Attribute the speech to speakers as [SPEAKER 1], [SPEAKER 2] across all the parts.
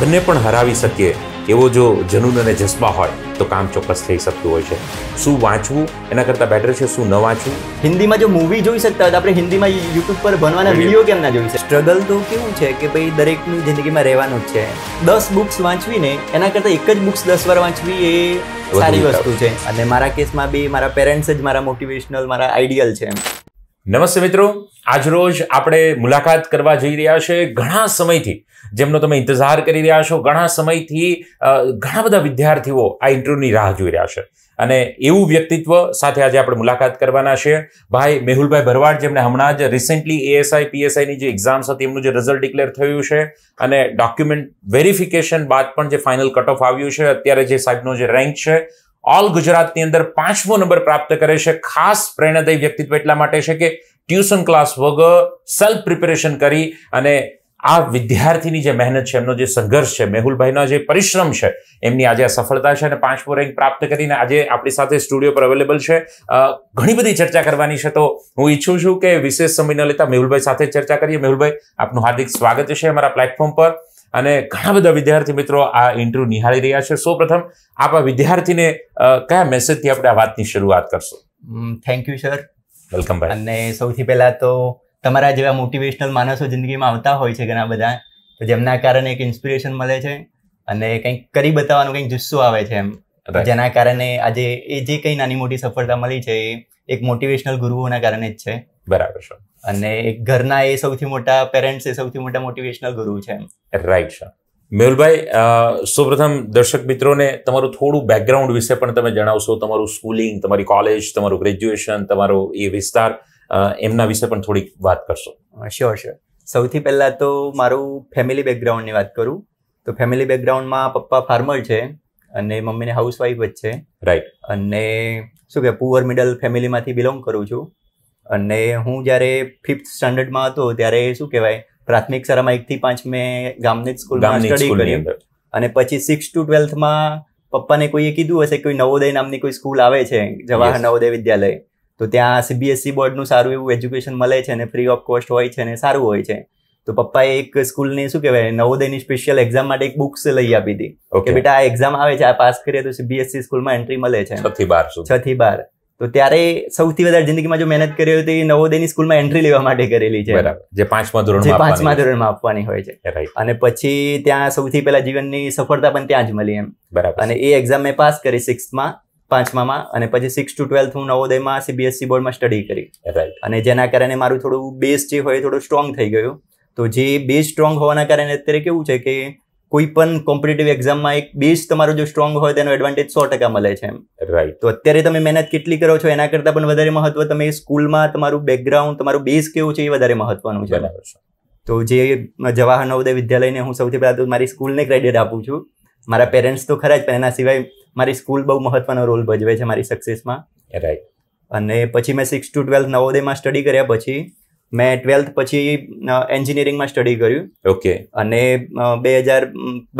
[SPEAKER 1] હારને પણ હરાવી શકીએ એવો જો જનૂન અને જજ્બા હોય તો કામ ચોક્કસ થઈ શકતું હોય
[SPEAKER 2] છે શું વાંચવું એના કરતાં બેટર છે શું ન વાંચવું હિન્દીમાં જો મૂવી જોઈ શકતા હોય તો આપણે હિન્દીમાં યુટ્યુબ પર ભણવાના વિડીયો કેમ ના જોઈ સ્ટ્રગલ તો કેવું છે કે ભાઈ દરેકની જિંદગીમાં રહેવાનું જ છે દસ બુક્સ વાંચવીને એના કરતાં એક જ બુક્સ દસ વાર વાંચવી એ સારી વસ્તુ છે અને મારા કેસમાં બી મારા પેરેન્ટ્સ જ મારા મોટિવેશનલ મારા આઈડિયલ છે નમસ્તે મિત્રો
[SPEAKER 1] આજરોજ આપણે મુલાકાત કરવા જઈ રહ્યા છે ઘણા સમયથી જેમનો તમે ઇંતજાર કરી રહ્યા છો ઘણા સમયથી ઘણા બધા વિદ્યાર્થીઓ આ ઇન્ટરવ્યૂની રાહ જોઈ રહ્યા છે અને એવું વ્યક્તિત્વ સાથે આજે આપણે મુલાકાત કરવાના છે ભાઈ મેહુલભાઈ ભરવાડ જેમને હમણાં જ રિસેન્ટલી એએસઆઈ પીએસઆઈની જે એક્ઝામ્સ હતી એમનું જે રિઝલ્ટ ડિક્લેર થયું છે અને ડોક્યુમેન્ટ વેરિફિકેશન બાદ પણ જે ફાઇનલ કટ ઓફ આવ્યું છે અત્યારે જે સાહેબનો જે રેન્ક છે ઓલ ગુજરાતની અંદર પાંચમો નંબર પ્રાપ્ત કરે છે ખાસ પ્રેરણાદાયી વ્યક્તિત્વ એટલા માટે છે કે ટ્યુશન ક્લાસ વગર સેલ્ફ પ્રિપેરેશન કરી અને આ વિદ્યાર્થીની જે મહેનત છે એમનો જે સંઘર્ષ છે મેહુલભાઈનો જે પરિશ્રમ છે એમની આજે આ સફળતા છે અને પાંચમો રેન્ક પ્રાપ્ત કરીને આજે આપણી સાથે સ્ટુડિયો પર અવેલેબલ છે ઘણી બધી ચર્ચા કરવાની છે તો હું ઈચ્છું છું કે વિશેષ સમય ન લેતા મેહુલભાઈ સાથે ચર્ચા કરીએ મેહુલભાઈ આપનું હાર્દિક સ્વાગત છે અમારા પ્લેટફોર્મ પર અને ઘણા બધા વિદ્યાર્થી મિત્રો આ ઇન્ટરવ્યુ નિહાળી રહ્યા છે સૌ પ્રથમ આપ વિદ્યાર્થીને કયા મેસેજથી આપણે આ વાતની શરૂઆત કરશો
[SPEAKER 2] થેન્ક યુ સર વેલકમ ભાઈ અને સૌથી પહેલાં તો તમારા જેવા મોટિવેશનલ માણસો જિંદગીમાં આવતા હોય છે ઘણા બધા તો જેમના કારણે એક ઇન્સ્પિરેશન મળે છે અને કંઈક કરી બતાવવાનો કંઈક જુસ્સો આવે છે એમ જેના કારણે આજે એ જે કંઈ નાની મોટી સફળતા મળી છે એ એક મોટિવેશનલ ગુરુઓના કારણે જ છે
[SPEAKER 1] બરાબર છે અને
[SPEAKER 2] ઘરના એ સૌથી મોટા પેરેન્ટ્સ એ સૌથી મોટા મોટિવેશનલ ગુરુ છે
[SPEAKER 1] રાઈટ છે મેહુલભાઈ સૌપ્રથમ દર્શક મિત્રોને તમારું થોડું બેકગ્રાઉન્ડ વિશે પણ તમે જણાવશો તમારું સ્કૂલિંગ તમારી કોલેજ તમારું ગ્રેજ્યુએશન તમારો એ વિસ્તાર એમના વિશે પણ થોડીક વાત કરશો
[SPEAKER 2] શ્યોર શ્યોર સૌથી પહેલાં તો મારું ફેમિલી બેકગ્રાઉન્ડની વાત કરું તો ફેમિલી બેકગ્રાઉન્ડમાં પપ્પા ફાર્મર છે અને મમ્મીને હાઉસવાઈફ જ છે રાઈટ અને શું કે પુઅર મિડલ ફેમિલીમાંથી બિલોંગ કરું છું અને હું જ્યારે ફિફ્થ સ્ટાન્ડર્ડમાં હતો ત્યારે શું કહેવાય પ્રાથમિક શાળામાં એકથી પાંચ મેં ગામની જ સ્કૂલમાં સ્ટડી કરી અને પછી સિક્સ ટુ ટ્વેલ્થમાં પપ્પાને કોઈએ કીધું હશે કોઈ નવોદય નામની કોઈ સ્કૂલ આવે છે જવાહર નવોદય વિદ્યાલય તો ત્યાં સીબીએસસી બોર્ડનું e સારું એવું એજ્યુકેશન મળે છે અને ફ્રી ઓફ કોસ્ટ હોય છે અને સારું હોય છે તો પપ્પાએ એક સ્કૂલની શું કહેવાય નવોદયની સ્પેશિયલ એક્ઝામ માટે એક બુક્સ લઈ આપી હતી કે બેટા આ એક્ઝામ આવે છે આ પાસ કરીએ તો સીબીએસસી સ્કૂલમાં એન્ટ્રી મળે છે છ છ થી બાર તો ત્યારે સૌથી વધારે જિંદગીમાં જો મહેનત કરી હોય તો એ નવોદયની સ્કૂલમાં એન્ટ્રી લેવા માટે કરેલી છે
[SPEAKER 1] જે પાંચમા ધોરણ પાંચમા
[SPEAKER 2] ધોરણમાં આપવાની હોય છે અને પછી ત્યાં સૌથી પહેલા જીવનની સફળતા પણ ત્યાં જ મળી એમ બરાબર અને એ એક્ઝામ મેં પાસ કરી સિક્સમાં પાંચમામાં અને પછી સિક્સ ટુ ટ્વેલ્થ હું નવોદયમાં સીબીએસસી બોર્ડમાં સ્ટડી કરી અને જેના કારણે મારું થોડું બેઝ જે હોય થોડું સ્ટ્રોંગ થઈ ગયું તો જે બેઝ સ્ટ્રોંગ હોવાના કારણે અત્યારે કેવું છે કે કોઈ પણ કોમ્પિટેટિવ એક્ઝામમાં એક બેઝ તમારો જો સ્ટ્રોંગ હોય તેનો એડવાન્ટેજ સો ટકા મળે છે એમ રાઈટ તો અત્યારે તમે મહેનત કેટલી કરો છો એના કરતાં પણ વધારે મહત્વ તમે સ્કૂલમાં તમારું બેકગ્રાઉન્ડ તમારું બેઝ કેવું છે એ વધારે મહત્વનું છે તો જે જવાહર નવોદય વિદ્યાલયને હું સૌથી પહેલાં તો મારી સ્કૂલને ક્રેડિટ આપું છું મારા પેરેન્ટ્સ તો ખરા જ પણ એના સિવાય મારી સ્કૂલ બહુ મહત્વનો રોલ ભજવે છે મારી સક્સેસમાં રાઈટ અને પછી મેં સિક્સ ટુ ટ્વેલ્થ નવોદયમાં સ્ટડી કર્યા પછી મેં ટ્વેલ્થ પછી એન્જિનિયરિંગમાં સ્ટડી કર્યું ઓકે અને બે હજાર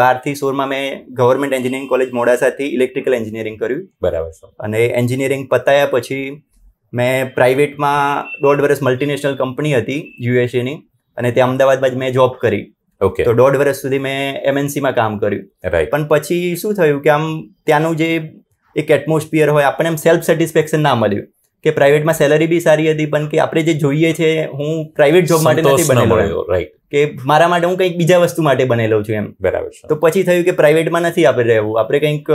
[SPEAKER 2] બારથી સોળમાં મેં ગવર્મેન્ટ એન્જિનિયરિંગ કોલેજ મોડાસાથી ઇલેક્ટ્રિકલ એન્જિનિયરિંગ કર્યું બરાબર અને એન્જિનિયરિંગ પતાયા પછી મેં પ્રાઇવેટમાં દોઢ વર્ષ મલ્ટીનેશનલ કંપની હતી યુએસએની અને ત્યાં અમદાવાદમાં જ મેં જોબ કરી ઓકે તો દોઢ વર્ષ સુધી મેં એમએનસીમાં કામ કર્યું રાઈટ પણ પછી શું થયું કે આમ ત્યાંનું જે એક એટમોસ્ફિયર હોય આપણને એમ સેલ્ફ સેટિસ્ફેક્શન ના મળ્યું કે પ્રાઇવેટમાં સેલરી બી સારી હતી પણ કે આપણે જે જોઈએ છે હું પ્રાઇવેટ જોબ માટે નથી બનેલો રાઈટ કે મારા માટે હું કંઈક બીજા વસ્તુ માટે બનેલો છું એમ બરાબર તો પછી થયું કે પ્રાઇવેટમાં નથી આપણે રહેવું આપણે કંઈક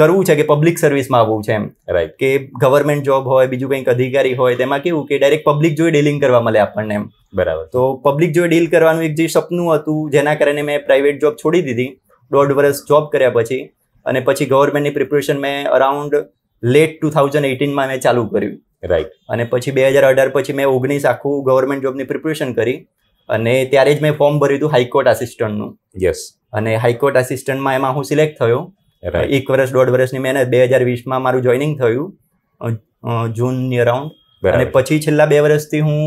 [SPEAKER 2] કરવું છે કે પબ્લિક સર્વિસમાં આવવું છે એમ રાઈટ કે ગવર્મેન્ટ જોબ હોય બીજું કંઈક અધિકારી હોય તેમાં કેવું કે ડાયરેક્ટ પબ્લિક જોડે ડીલિંગ કરવા મળે આપણને એમ બરાબર તો પબ્લિક જોડે ડીલ કરવાનું એક જે સપનું હતું જેના કારણે મેં પ્રાઇવેટ જોબ છોડી દીધી દોઢ વર્ષ જોબ કર્યા પછી અને પછી ગવર્મેન્ટની પ્રિપરેશન મેં અરાઉન્ડ લેટ ટુ થાઉઝન્ડ એટીનમાં મેં ચાલુ કર્યું રાઈટ અને પછી બે હજાર અઢાર પછી મેં ઓગણીસ આખું ગવર્મેન્ટ જોબની પ્રિપરેશન કરી અને ત્યારે જ મેં ફોર્મ ભર્યું હતું હાઈકોર્ટ આસિસ્ટન્ટનું યસ અને હાઈકોર્ટ આસિસ્ટન્ટમાં એમાં હું સિલેક્ટ થયો એક વર્ષ દોઢ વર્ષની મહેનત બે હજાર વીસમાં મારું જોઈનિંગ થયું જૂન અરાઉન્ડ અને પછી છેલ્લા બે વર્ષથી હું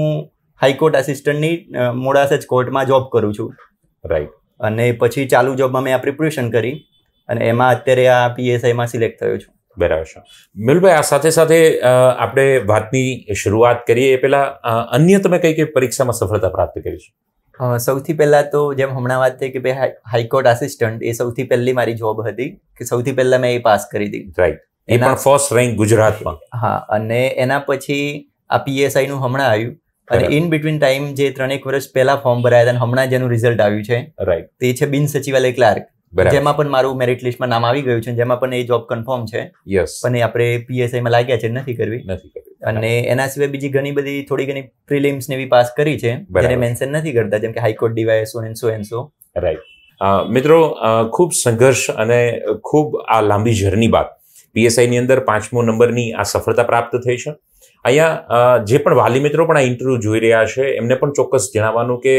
[SPEAKER 2] હાઈકોર્ટ આસિસ્ટન્ટની મોડાસા જ કોર્ટમાં જોબ કરું છું રાઈટ અને પછી ચાલુ જોબમાં મેં આ પ્રિપરેશન કરી અને એમાં અત્યારે આ પીએસઆઈમાં સિલેક્ટ થયો છું બરાબર છે
[SPEAKER 1] મેલભાઈ આ સાથે સાથે આપણે વાતની શરૂઆત કરીએ એ પહેલાં અન્ય તમે કઈ કઈ પરીક્ષામાં સફળતા પ્રાપ્ત કરી
[SPEAKER 2] છે સૌથી પહેલાં તો જેમ હમણાં વાત થઈ કે ભાઈ હાઈકોર્ટ આસિસ્ટન્ટ એ સૌથી પહેલી મારી જોબ હતી કે સૌથી પહેલાં મેં એ પાસ કરી હતી રાઈટ એ પણ ફર્સ્ટ રેન્ક ગુજરાતમાં હા અને એના પછી આ પીએસઆઈનું હમણાં આવ્યું અને ઇન બિટવીન ટાઈમ જે ત્રણેક વર્ષ પહેલા ફોર્મ ભરાયા હતા હમણાં જેનું રિઝલ્ટ આવ્યું છે રાઈટ તે છે બિન સચિવાલય ક્લાર્ક જેમાં પણ મારું મેરિટ લિસ્ટમાં નામ આવી ગયું છે જેમાં પણ એ જોબ કન્ફર્મ છે યસ પણ એ આપણે પીએસઆઈમાં લાગ્યા છે નથી કરવી નથી કરવી અને એના સિવાય બીજી ઘણી બધી થોડી ઘણી પ્રિલિમ્સ ને પાસ કરી છે જેને મેન્શન નથી કરતા જેમ કે high court DY SO and so and so
[SPEAKER 1] right મિત્રો ખૂબ સંઘર્ષ અને ખૂબ આ લાંબી જર્ની બાદ પીએસઆઈની અંદર પાંચમો નંબરની આ સફળતા પ્રાપ્ત થઈ છે અહીંયા જે પણ વાલી મિત્રો પણ આ ઇન્ટરવ્યૂ જોઈ રહ્યા છે એમને પણ ચોક્કસ જણાવવાનું કે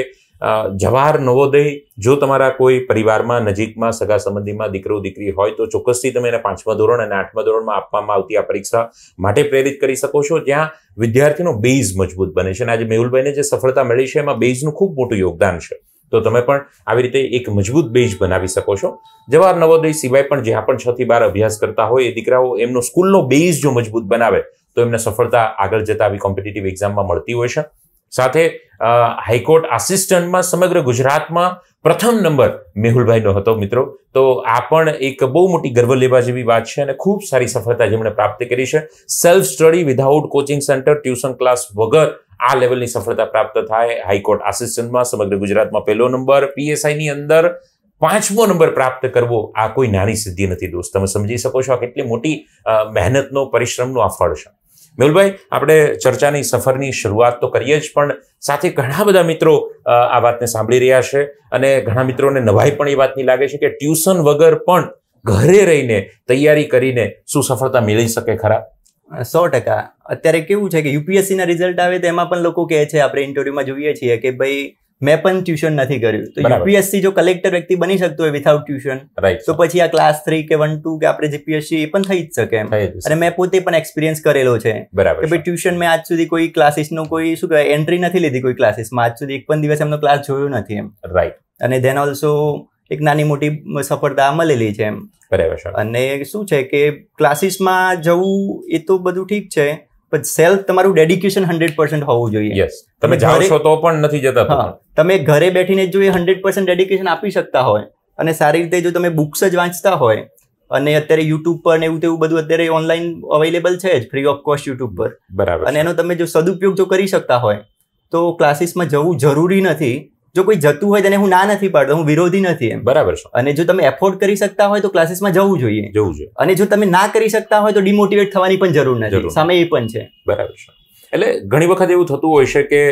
[SPEAKER 1] જવાહર નવોદય જો તમારા કોઈ પરિવારમાં નજીકમાં સગા સંબંધીમાં દીકરો દીકરી હોય તો ચોક્કસથી તમે એને પાંચમા ધોરણ અને આઠમા ધોરણમાં આપવામાં આવતી આ પરીક્ષા માટે પ્રેરિત કરી શકો છો જ્યાં વિદ્યાર્થીનો બેઝ મજબૂત બને છે અને આજે મેહુલભાઈને જે સફળતા મળી છે એમાં બેઝનું ખૂબ મોટું યોગદાન છે તો તમે પણ આવી રીતે એક મજબૂત બેઝ બનાવી શકો છો જવાહર નવોદય સિવાય પણ જ્યાં પણ છ થી બાર અભ્યાસ કરતા હોય એ દીકરાઓ એમનો સ્કૂલનો બેઝ જો મજબૂત બનાવે તો એમને સફળતા આગળ જતા આવી કોમ્પિટિટિવ એક્ઝામમાં મળતી હોય છે સાથે હાઈકોર્ટ આસિસ્ટન્ટમાં સમગ્ર ગુજરાતમાં પ્રથમ નંબર મેહુલભાઈનો હતો મિત્રો તો આ પણ એક બહુ મોટી ગર્વ લેવા જેવી વાત છે અને ખૂબ સારી સફળતા જેમણે પ્રાપ્ત કરી છે self study without coaching centre tuition class વગર આ લેવલની સફળતા પ્રાપ્ત થાય હાઈકોર્ટ આસિસ્ટન્ટમાં સમગ્ર ગુજરાતમાં પહેલો નંબર પીએસઆઈની અંદર પાંચમો નંબર પ્રાપ્ત કરવો આ કોઈ નાની સિદ્ધિ નથી દોસ્ત તમે સમજી શકો છો આ કેટલી મોટી મહેનતનો પરિશ્રમનો આ ફળ છે મેહુલભાઈ આપણે ચર્ચાની સફરની શરૂઆત તો કરીએ જ પણ સાથે ઘણા બધા મિત્રો આ વાતને સાંભળી રહ્યા છે અને ઘણા મિત્રોને નવાઈ પણ એ વાતની લાગે છે કે ટ્યુશન વગર પણ ઘરે રહીને તૈયારી કરીને શું સફળતા મેળવી શકે
[SPEAKER 2] ખરા સો ટકા અત્યારે કેવું છે કે યુપીએસસીના રિઝલ્ટ આવે તો એમાં પણ લોકો કહે છે આપણે ઇન્ટરવ્યુમાં જોઈએ છીએ કે ભાઈ મેં પણ ટ્યુશન નથી કર્યું તો યુપીએસસી જો કલેક્ટર વ્યક્તિ બની શકતો હોય વિથઆઉટ ટ્યુશન તો પછી આ ક્લાસ થ્રી કે વન ટુ કે આપણે જીપીએસસી એ પણ થઈ જ શકે અને મેં પોતે પણ એક્સપિરિયન્સ કરેલો છે કે ભાઈ ટ્યુશન મેં આજ સુધી કોઈ ક્લાસીસનો કોઈ શું કહેવાય એન્ટ્રી નથી લીધી કોઈ ક્લાસીસમાં આજ સુધી એક પણ દિવસ એમનો ક્લાસ જોયો નથી એમ રાઈટ અને ધેન ઓલ્સો એક નાની મોટી સફળતા મળેલી છે એમ બરાબર અને શું છે કે ક્લાસીસમાં જવું એ તો બધું ઠીક છે પણ સેલ્ફ તમારું ડેડિકેશન હંડ્રેડ પર્સન્ટ હોવું જોઈએ યસ તમે જાણો છો તો પણ નથી જતા હા તમે ઘરે બેઠીને જો એ હંડ્રેડ પર્સન્ટ ડેડિકેશન આપી શકતા હોય અને સારી રીતે જો તમે બુક્સ જ વાંચતા હોય અને અત્યારે યુટ્યુબ પર એવું તેવું બધું અત્યારે ઓનલાઈન અવેલેબલ છે જ ફ્રી ઓફ કોસ્ટ યુટ્યુબ પર બરાબર અને એનો તમે જો સદુપયોગ જો કરી શકતા હોય તો ક્લાસીસમાં જવું જરૂરી નથી જો કોઈ જતું હોય તેને હું ના નથી પાડતો હું વિરોધી નથી એમ બરાબર છે અને જો તમે એફોર્ડ કરી શકતા હોય તો ક્લાસીસમાં જવું જોઈએ જવું જોઈએ અને જો તમે ના કરી શકતા હોય તો ડિમોટિવેટ થવાની પણ જરૂર નથી સમય એ પણ છે બરાબર છે એટલે ઘણી વખત એવું થતું હોય છે કે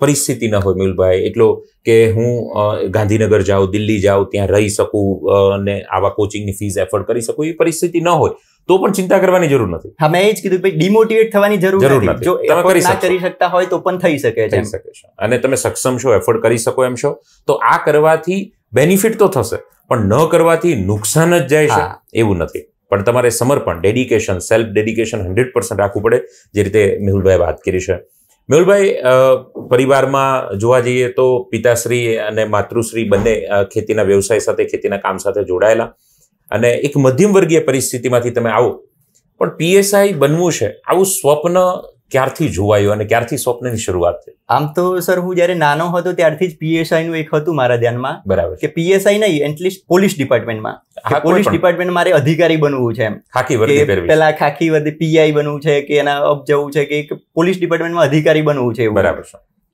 [SPEAKER 1] પરિસ્થિતિ ન હોય મેહુલભાઈ એટલો કે હું ગાંધીનગર જાઉં દિલ્હી જાઉં ત્યાં રહી શકું અને આવા કોચિંગની ફીસ એફોર્ડ કરી શકું એ પરિસ્થિતિ ન હોય તો પણ ચિંતા કરવાની જરૂર નથી હા મેં એ જ કીધું ભાઈ ડિમોટિવેટ થવાની જરૂર નથી જો તમે કરી કરી શકતા હોય તો પણ થઈ શકે છે શકે છે અને તમે સક્ષમ છો એફોર્ડ કરી શકો એમ છો તો આ કરવાથી બેનિફિટ તો થશે પણ ન કરવાથી નુકસાન જ જાય છે એવું નથી પણ તમારે સમર્પણ dedication self dedication hundred percent રાખવું પડે જે રીતે મેહુલભાઈ વાત કરી છે મેહુલભાઈ પરિવારમાં જોવા જઈએ તો પિતાશ્રી અને માતૃશ્રી બંને ખેતીના વ્યવસાય સાથે ખેતીના કામ સાથે જોડાયેલા અને એક મધ્યમ વર્ગીય પરિસ્થિતિમાંથી તમે આવો પણ
[SPEAKER 2] પીએસઆઈ બનવું છે આવું સ્વપ્ન ક્યારથી જોવાયું અને ક્યારથી સ્વપ્નની શરૂઆત થઈ આમ તો સર હું જ્યારે નાનો હતો ત્યારથી જ પીએસઆઈ નું એક હતું મારા ધ્યાનમાં બરાબર કે પીએસઆઈ નહીં એટલીસ્ટ પોલીસ ડિપાર્ટમેન્ટમાં પોલીસ ડિપાર્ટમેન્ટ મારે અધિકારી બનવું છે એમ ખાકી વર્દી પેલા ખાખી વર્દી પીઆઈ બનવું છે કે એના અપ જવું છે કે પોલીસ ડિપાર્ટમેન્ટમાં અધિકારી બનવું છે બરાબર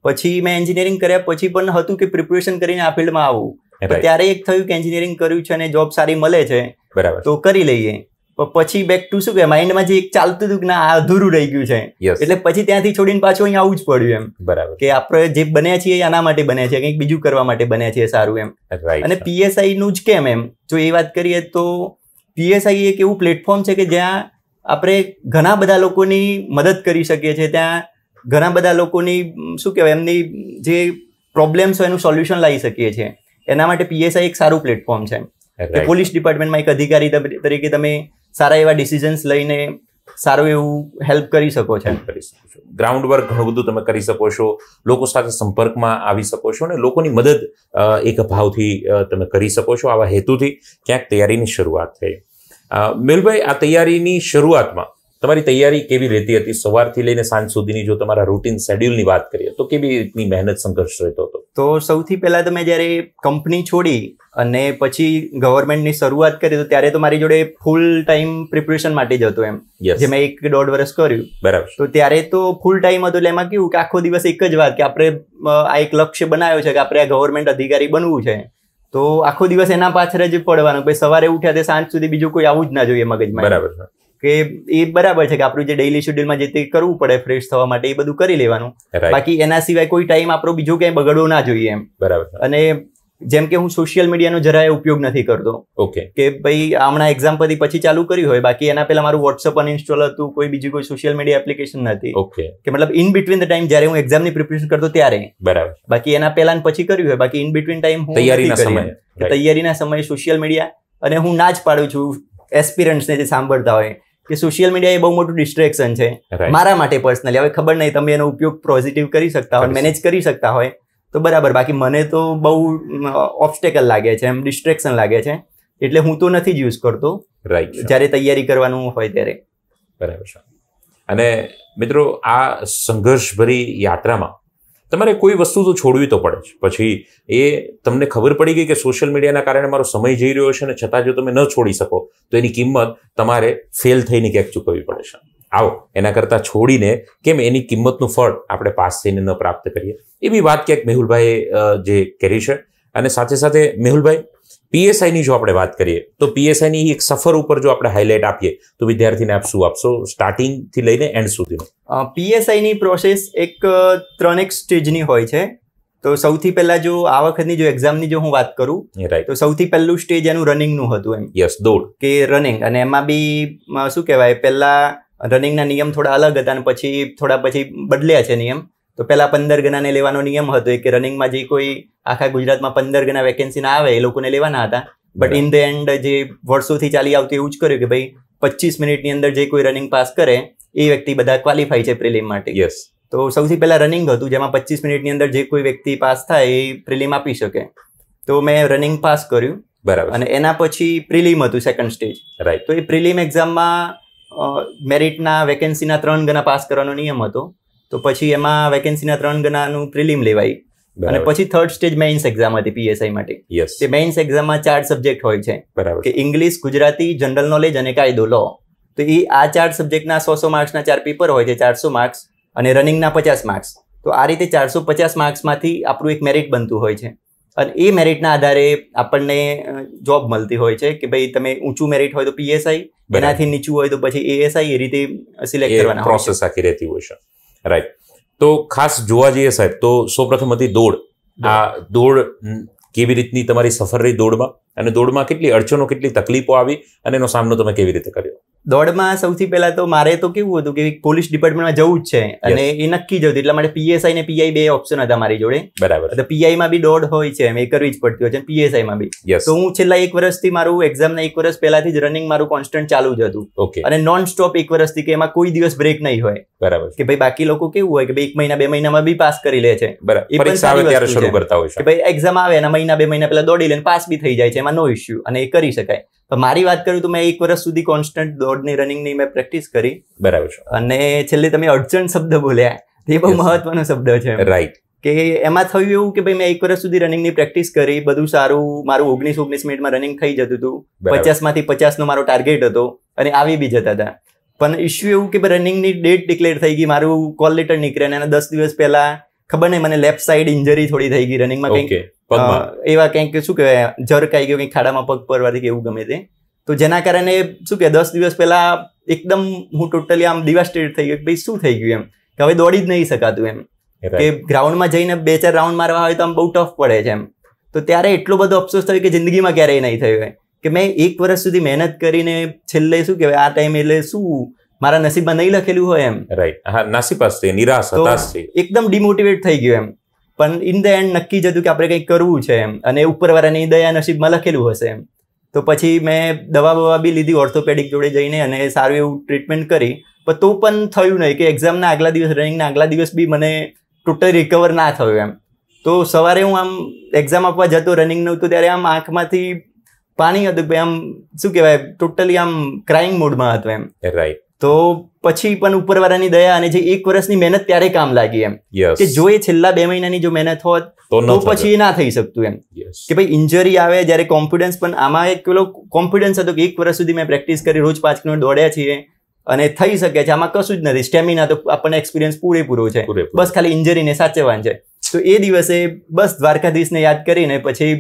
[SPEAKER 2] પછી મેં એન્જિનિયરિંગ કર્યા પછી પણ હતું કે પ્રિપેરેશન કરીને આ ફિલ્ડમાં આવું ત્યારે એક થયું કે એન્જિનિયરિંગ કર્યું છે અને જોબ સારી મળે છે બરાબર તો કરી લઈએ પછી બેક ટુ શું કે માઇન્ડમાં જે એક ચાલતું હતું કે ના આ અધૂરું રહી ગયું છે એટલે પછી ત્યાંથી છોડીને પાછું અહીંયા આવું જ પડ્યું એમ બરાબર કે આપણે જે બન્યા છીએ આના માટે બન્યા છીએ કંઈક બીજું કરવા માટે બન્યા છીએ સારું એમ અને પીએસઆઈ નું જ કેમ એમ જો એ વાત કરીએ તો પીએસઆઈ એક એવું પ્લેટફોર્મ છે કે જ્યાં આપણે ઘણા બધા લોકોની મદદ કરી શકીએ છીએ ત્યાં ઘણા બધા લોકોની શું કહેવાય એમની જે પ્રોબ્લેમ્સ હોય એનું સોલ્યુશન લાવી શકીએ છીએ એના માટે પીએસઆઈ એક સારું પ્લેટફોર્મ છે કે પોલીસ ડિપાર્ટમેન્ટમાં એક અધિકારી તરીકે તમે સારા એવા ડિસિઝન્સ લઈને સારું એવું હેલ્પ કરી શકો છો ગ્રાઉન્ડ વર્ક ઘણું બધું તમે કરી શકો છો લોકો
[SPEAKER 1] સાથે સંપર્કમાં આવી શકો છો અને લોકોની મદદ એક ભાવથી તમે કરી શકો છો આવા હેતુથી ક્યાંક તૈયારીની શરૂઆત થઈ મેલભાઈ આ તૈયારીની શરૂઆતમાં તમારી તૈયારી કેવી રહેતી હતી સવારથી લઈને સાંજ સુધીની જો તમારા રૂટીન શેડ્યુલની વાત કરીએ તો કેવી રીતની મહેનત સંઘર્ષ રહેતો હતો
[SPEAKER 2] તો સૌથી પહેલા તમે જ્યારે કંપની છોડી અને પછી ગવર્મેન્ટની શરૂઆત કરી તો ત્યારે તો મારી જોડે ફૂલ ટાઈમ પ્રિપરેશન માટે જ હતું એમ જે મેં એક દોઢ વર્ષ કર્યું બરાબર તો ત્યારે તો ફૂલ ટાઈમ હતો એટલે એમાં કેવું કે આખો દિવસ એક જ વાત કે આપણે આ એક લક્ષ્ય બનાવ્યો છે કે આપણે આ ગવર્મેન્ટ અધિકારી બનવું છે તો આખો દિવસ એના પાછળ જ પડવાનું પછી સવારે ઉઠ્યા તે સાંજ સુધી બીજું કોઈ આવું જ ના જોઈએ મગજમાં બરાબર કે એ બરાબર છે કે આપણું જે ડેઈલી શેડ્યુલમાં જે તે કરવું પડે ફ્રેશ થવા માટે એ બધું કરી લેવાનું બાકી એના સિવાય કોઈ ટાઈમ આપણો બીજો ક્યાંય બગડવો ના જોઈએ એમ બરાબર અને જેમ કે હું સોશિયલ મીડિયાનો જરાય ઉપયોગ નથી કરતો ઓકે કે ભાઈ હમણાં એક્ઝામ પછી પછી ચાલુ કરી હોય બાકી એના પહેલા મારું વોટ્સઅપ અનઇન્સ્ટોલ હતું કોઈ બીજી કોઈ સોશિયલ મીડિયા એપ્લિકેશન નથી ઓકે કે મતલબ ઇન બિટવીન ધ ટાઈમ જ્યારે હું એક્ઝામની પ્રિપેરેશન કરતો ત્યારે બરાબર બાકી એના પહેલા પછી કર્યું હોય બાકી ઇન બિટવીન ટાઈમ તૈયારીના સમય તૈયારીના સમયે સોશિયલ મીડિયા અને હું ના જ પાડું છું એસ્પિરન્ટ્સને જે સાંભળતા હોય કે સોશિયલ મીડિયા એ બહુ મોટું ડિસ્ટ્રેક્શન છે મારા માટે પર્સનલી હવે ખબર નહીં તમે એનો ઉપયોગ પોઝિટિવ કરી શકતા હોય મેનેજ કરી શકતા હોય તો બરાબર બાકી મને તો બહુ ઓબ્સ્ટેકલ લાગે છે એમ ડિસ્ટ્રેક્શન લાગે છે એટલે હું તો નથી જ યુઝ કરતો રાઈટ જ્યારે તૈયારી કરવાનું હોય ત્યારે
[SPEAKER 1] બરાબર છે અને મિત્રો આ સંઘર્ષભરી યાત્રામાં તમારે કોઈ વસ્તુ તો છોડવી તો પડે જ પછી એ તમને ખબર પડી ગઈ કે સોશિયલ મીડિયાના કારણે મારો સમય જઈ રહ્યો છે અને છતાં જો તમે ન છોડી શકો તો એની કિંમત તમારે ફેલ થઈને ક્યાંક ચૂકવવી પડે છે આવો એના કરતાં છોડીને કેમ એની કિંમતનું ફળ આપણે પાસ થઈને ન પ્રાપ્ત કરીએ એવી વાત ક્યાંક મેહુલભાઈએ જે કરી છે અને સાથે સાથે મેહુલભાઈ પીએસઆઈની જો આપણે વાત કરીએ તો પીએસઆઈની એક સફર ઉપર જો આપણે હાઇલાઇટ આપીએ તો વિદ્યાર્થીને આપ શું આપશો સ્ટાર્ટિંગથી લઈને એન્ડ સુધી
[SPEAKER 2] પીએસઆઈની પ્રોસેસ એક ત્રણેક સ્ટેજની હોય છે તો સૌથી પહેલા જો આ વખતની જો એક્ઝામની જો હું વાત કરું તો સૌથી પહેલું સ્ટેજ એનું રનિંગનું હતું એમ યસ દોડ કે રનિંગ અને એમાં બી શું કહેવાય પહેલાં રનિંગના નિયમ થોડા અલગ હતા અને પછી થોડા પછી બદલ્યા છે નિયમ તો પહેલાં પંદર ગણાને લેવાનો નિયમ હતો કે રનિંગમાં જે કોઈ આખા ગુજરાતમાં પંદર ગણા વેકેન્સી ના આવે એ લોકોને લેવાના હતા બટ ઇન ધ એન્ડ જે વર્ષોથી ચાલી આવતું એવું જ કર્યું કે ભાઈ પચીસ મિનિટની અંદર જે કોઈ રનિંગ પાસ કરે એ વ્યક્તિ બધા ક્વોલિફાય છે પ્રિલિમ માટે યસ તો સૌથી પહેલાં રનિંગ હતું જેમાં પચીસ મિનિટની અંદર જે કોઈ વ્યક્તિ પાસ થાય એ પ્રિલિમ આપી શકે તો મેં રનિંગ પાસ કર્યું બરાબર અને એના પછી પ્રિલિમ હતું સેકન્ડ સ્ટેજ રાઈટ તો એ પ્રિલિમ એક્ઝામમાં મેરિટના વેકેન્સીના ત્રણ ગણા પાસ કરવાનો નિયમ હતો તો પછી એમાં વેકેન્સીના ત્રણ ગણાનું પ્રિલિમ લેવાય અને પછી થર્ડ સ્ટેજ મેઇન્સ એક્ઝામ હતી પીએસઆઈ માટે યસ તે મેઇન્સ એક્ઝામમાં ચાર સબ્જેક્ટ હોય છે બરાબર કે ઇંગ્લિશ ગુજરાતી જનરલ નોલેજ અને કાયદો લો તો એ આ ચાર સબ્જેક્ટના સો સો માર્ક્સના ચાર પેપર હોય છે ચારસો માર્ક્સ અને રનિંગના પચાસ માર્ક્સ તો આ રીતે ચારસો પચાસ માર્ક્સમાંથી આપણું એક મેરિટ બનતું હોય છે અને એ મેરિટના આધારે આપણને જોબ મળતી હોય છે કે ભાઈ તમે ઊંચું મેરિટ હોય તો પીએસઆઈ એનાથી નીચું હોય તો પછી એએસઆઈ એ રીતે સિલેક્ટ કરવાના
[SPEAKER 1] પ્રોસેસ આખી રહેતી હોય છે રાઈટ તો ખાસ જોવા જઈએ સાહેબ તો સૌપ્રથમ હતી દોડ આ દોડ કેવી રીતની તમારી સફર રહી દોડમાં અને દોડમાં કેટલી અડચણો કેટલી તકલીફો આવી અને એનો સામનો તમે કેવી રીતે કર્યો
[SPEAKER 2] દોડમાં સૌથી પહેલા તો મારે તો કેવું હતું કે પોલીસ ડિપાર્ટમેન્ટમાં જવું જ છે અને એ નક્કી જવું એટલા માટે પીએસઆઈ ને પીઆઈ બે ઓપ્શન હતા મારી જોડે બરાબર તો પીઆઈ બી દોડ હોય છે એ કરવી જ પડતી હોય છે પીએસઆઈ માં બી તો હું છેલ્લા એક વર્ષથી મારું એક્ઝામ ના એક વર્ષ પહેલાથી જ રનિંગ મારું કોન્સ્ટન્ટ ચાલુ જ હતું ઓકે અને નોન સ્ટોપ એક વર્ષથી કે એમાં કોઈ દિવસ બ્રેક નહીં હોય બરાબર કે ભાઈ બાકી લોકો કેવું હોય કે ભાઈ એક મહિના બે મહિનામાં બી પાસ કરી લે છે બરાબર શરૂ કરતા હોય કે ભાઈ એક્ઝામ આવે એના મહિના બે મહિના પહેલા દોડી લે પાસ બી થઈ જાય છે એમાં નો ઇશ્યુ અને એ કરી શકાય મારી વાત કરું તો મેં એક વર્ષ સુધી કોન્સ્ટન્ટ દોડની રનિંગની મેં પ્રેક્ટિસ કરી બરાબર છે અને છેલ્લે તમે અડચણ શબ્દ બોલ્યા એ બહુ મહત્વનો શબ્દ છે રાઈટ કે એમાં થયું એવું કે ભાઈ મેં એક વર્ષ સુધી રનિંગની પ્રેક્ટિસ કરી બધું સારું મારું ઓગણીસ ઓગણીસ મિનિટમાં રનિંગ થઈ જતું હતું પચાસમાંથી પચાસનો મારો ટાર્ગેટ હતો અને આવી બી જતા હતા પણ ઇશ્યુ એવું કે રનિંગની ડેટ ડિક્લેર થઈ ગઈ મારું કોલ લેટર નીકળે અને દસ દિવસ પહેલા ખબર નહીં મને લેફ્ટ સાઈડ ઇન્જરી થોડી થઈ ગઈ રનિંગમાં કંઈક એવા કંઈક શું કહેવાય જરકાઈ ગયો કંઈક ખાડામાં પગ પડવાથી કે એવું ગમે તે તો જેના કારણે શું કે દસ દિવસ પહેલા એકદમ હું ટોટલી આમ ડિવાસ્ટેડ થઈ ગયો કે ભાઈ શું થઈ ગયું એમ કે હવે દોડી જ નહીં શકાતું એમ કે ગ્રાઉન્ડમાં જઈને બે ચાર રાઉન્ડ મારવા હોય તો આમ બહુ ટફ પડે છે એમ તો ત્યારે એટલો બધો અફસોસ થયો કે જિંદગીમાં ક્યારેય નહીં થયો હોય કે મેં એક વર્ષ સુધી મહેનત કરીને છેલ્લે શું કહેવાય આ ટાઈમ એટલે શું મારા નસીબમાં નહીં લખેલું હોય એમ રાઈટ હા નસીબ હશે નિરાશ એકદમ ડિમોટિવેટ થઈ ગયું એમ પણ ઇન ધ એન્ડ નક્કી જ હતું કે આપણે કંઈક કરવું છે એમ અને ઉપરવાળાની દયા નસીબમાં લખેલું હશે એમ તો પછી મેં દવા બવા બી લીધી ઓર્થોપેડિક જોડે જઈને અને સારું એવું ટ્રીટમેન્ટ કરી પણ તો પણ થયું નહીં કે એક્ઝામના આગલા દિવસ રનિંગના આગલા દિવસ બી મને ટોટલ રિકવર ના થયું એમ તો સવારે હું આમ એક્ઝામ આપવા જતો રનિંગનું તો ત્યારે આમ આંખમાંથી પાણી હતું ભાઈ આમ શું કહેવાય ટોટલી આમ ક્રાઇંગ મૂડમાં હતું એમ રાઈટ તો પછી પણ ઉપરવાળાની દયા અને જે એક વર્ષની મહેનત ત્યારે કામ લાગી એમ કે જો એ છેલ્લા બે મહિનાની જો મહેનત હોત તો પછી એ ના થઈ શકતું એમ કે ભાઈ ઇન્જરી આવે જ્યારે કોન્ફિડન્સ પણ આમાં એક પેલો કોન્ફિડન્સ હતો કે એક વર્ષ સુધી મેં પ્રેક્ટિસ કરી રોજ પાંચ કિલોમીટર દોડ્યા છીએ અને થઈ શકે છે આમાં કશું જ નથી સ્ટેમિના તો આપણને એક્સપિરિયન્સ પૂરેપૂરો છે બસ ખાલી ઇન્જરીને સાચવવાનું છે તો એ દિવસે બસ દ્વારકાધીશને યાદ કરીને પછી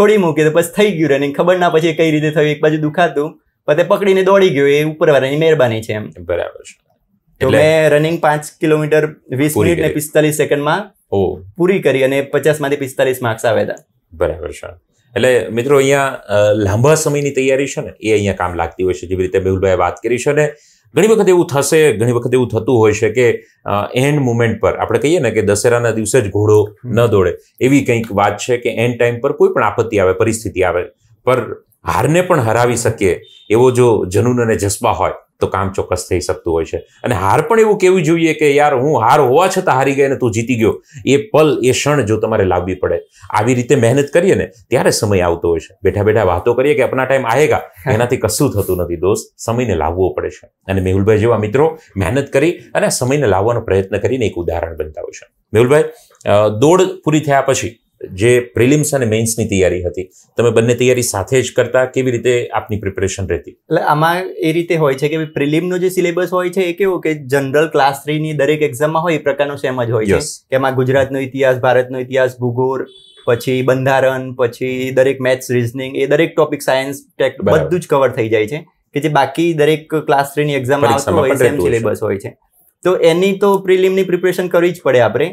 [SPEAKER 2] છોડી મૂકી તો પછી થઈ ગયું રનિંગ ખબર ના પછી કઈ રીતે થયું એક બાજુ દુખાતું પતે પકડીને દોડી ગયો એ ઉપર ઉપરવાળાની મહેરબાની છે એમ બરાબર છે તો મેં રનિંગ પાંચ કિલોમીટર વીસ મિનિટ ને પિસ્તાલીસ સેકન્ડમાં
[SPEAKER 1] પૂરી
[SPEAKER 2] કરી અને પચાસ માંથી પિસ્તાલીસ માર્ક્સ આવ્યા હતા બરાબર છે એટલે મિત્રો અહીંયા
[SPEAKER 1] લાંબા સમયની તૈયારી છે ને એ અહીંયા કામ લાગતી હોય છે જેવી રીતે મેહુલભાઈ વાત કરી છે ને ઘણી વખત એવું થશે ઘણી વખત એવું થતું હોય છે કે એન્ડ મુમેન્ટ પર આપણે કહીએ ને કે દશેરાના દિવસે જ ઘોડો ન દોડે એવી કંઈક વાત છે કે એન્ડ ટાઈમ પર કોઈ પણ આપત્તિ આવે પરિસ્થિતિ આવે પર હારને પણ હરાવી શકીએ એવો જો જનૂન અને જસ્બા હોય તો કામ ચોક્કસ થઈ શકતું હોય છે અને હાર પણ એવું કહેવું જોઈએ કે યાર હું હાર હોવા છતાં હારી ગઈ અને તું જીતી ગયો એ પલ એ ક્ષણ જો તમારે લાવવી પડે આવી રીતે મહેનત કરીએ ને ત્યારે સમય આવતો હોય છે બેઠા બેઠા વાતો કરીએ કે આપણા ટાઈમ આવેગા એનાથી કશું થતું નથી દોસ્ત સમયને લાવવો પડે છે અને મેહુલભાઈ જેવા મિત્રો મહેનત કરી અને સમયને લાવવાનો પ્રયત્ન કરીને એક ઉદાહરણ બનતા હોય છે મેહુલભાઈ દોડ પૂરી થયા પછી જે પ્રિલિમ્સ અને મેઇન્સની તૈયારી હતી તમે બંને તૈયારી સાથે જ કરતા કેવી રીતે આપની પ્રિપરેશન રહેતી
[SPEAKER 2] એટલે આમાં એ રીતે હોય છે કે પ્રિલિમનો જે સિલેબસ હોય છે એ કેવો કે જનરલ ક્લાસ થ્રીની દરેક એક્ઝામમાં હોય એ પ્રકારનો સેમ જ હોય છે કે એમાં ગુજરાતનો ઇતિહાસ ભારતનો ઇતિહાસ ભૂગોળ પછી બંધારણ પછી દરેક મેથ્સ રિઝનિંગ એ દરેક ટોપિક સાયન્સ ટેક બધું જ કવર થઈ જાય છે કે જે બાકી દરેક ક્લાસ થ્રીની એક્ઝામમાં આવતું હોય સેમ સિલેબસ હોય છે તો એની તો પ્રિલિમની પ્રિપરેશન કરવી જ પડે આપણે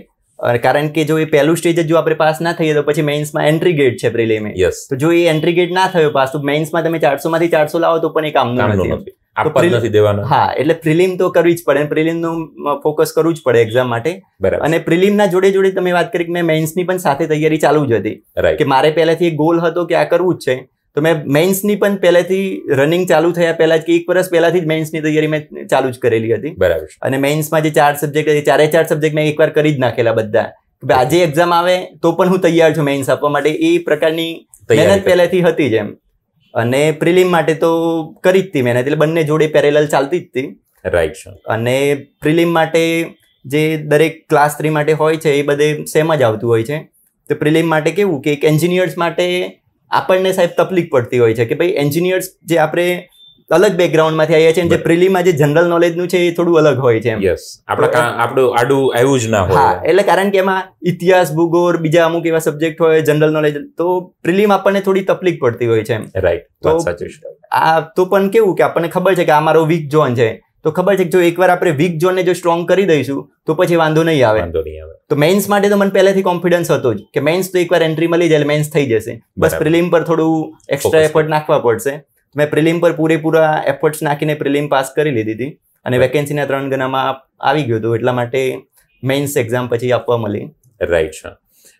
[SPEAKER 2] કારણ કે જો એ પહેલું સ્ટેજ જો આપણે પાસ ના થઈએ તો પછી મેઇન્સમાં એન્ટ્રી ગેટ છે પ્રિલિમે યસ તો જો એ એન્ટ્રી ગેટ ના થયો પાસ તો મેઇન્સમાં તમે ચારસો માંથી ચારસો લાવો તો પણ એ કામ નથી નથી હા એટલે પ્રિલિમ તો કરવી જ પડે પ્રિલિમનું ફોકસ કરવું જ પડે એક્ઝામ માટે બરાબર અને ના જોડે જોડે તમે વાત કરી કે મેં મેન્સની પણ સાથે તૈયારી ચાલુ જ હતી કે મારે પહેલાથી ગોલ હતો કે આ કરવું જ છે તો મેં મેન્સની પણ પહેલેથી રનિંગ ચાલુ થયા પહેલા જ કે એક વર્ષ પહેલાથી જ મેન્સની તૈયારી મેં ચાલુ જ કરેલી હતી બરાબર અને મેન્સમાં જે ચાર સબ્જેક્ટ હતી ચારે ચાર સબ્જેક્ટ મેં એકવાર કરી જ નાખેલા બધા આજે એક્ઝામ આવે તો પણ હું તૈયાર છું મેન્સ આપવા માટે એ પ્રકારની મહેનત પહેલેથી હતી જ એમ અને પ્રિલિમ માટે તો કરી જ હતી મહેનત એટલે બંને જોડે પેરેલલ ચાલતી જ હતી રાઈટ અને પ્રિલિમ માટે જે દરેક ક્લાસ થ્રી માટે હોય છે એ બધે સેમ જ આવતું હોય છે તો પ્રિલિમ માટે કેવું કે એક એન્જિનિયર્સ માટે આપણને સાહેબ તકલીફ પડતી હોય છે કે ભાઈ એન્જિનિયર્સ જે આપણે અલગ બેકગ્રાઉન્ડમાંથી આવ્યા છે જે પ્રિલીમાં જે જનરલ નોલેજનું છે એ થોડું અલગ હોય છે યસ આપણા આપણું આડું આવ્યું જ ના હોય એટલે કારણ કે એમાં ઇતિહાસ ભૂગોળ બીજા અમુક એવા સબ્જેક્ટ હોય જનરલ નોલેજ તો પ્રિલીમ આપણને થોડી તકલીફ પડતી હોય છે રાઈટ તો આ તો પણ કેવું કે આપણને ખબર છે કે આ મારો વીક ઝોન છે તો ખબર છે જો એકવાર આપણે વીક ઝોનને જો સ્ટ્રોંગ કરી દઈશું તો પછી વાંધો નહીં આવે વાંધો નહીં આવે તો મેન્સ માટે તો મને પહેલેથી કોન્ફિડન્સ હતો જ કે મેન્સ તો એકવાર એન્ટ્રી મળી જાય મેન્સ થઈ જશે બસ પ્રિલિમ પર થોડું એક્સ્ટ્રા એફર્ટ નાખવા પડશે મેં પ્રિલિમ પર પૂરેપૂરા એફર્ટ્સ નાખીને પ્રિલિમ પાસ કરી લીધી હતી અને વેકેન્સીના ત્રણ ગણામાં આવી ગયું હતું એટલા માટે મેન્સ એક્ઝામ પછી આપવા મળી રાઈટ
[SPEAKER 1] છે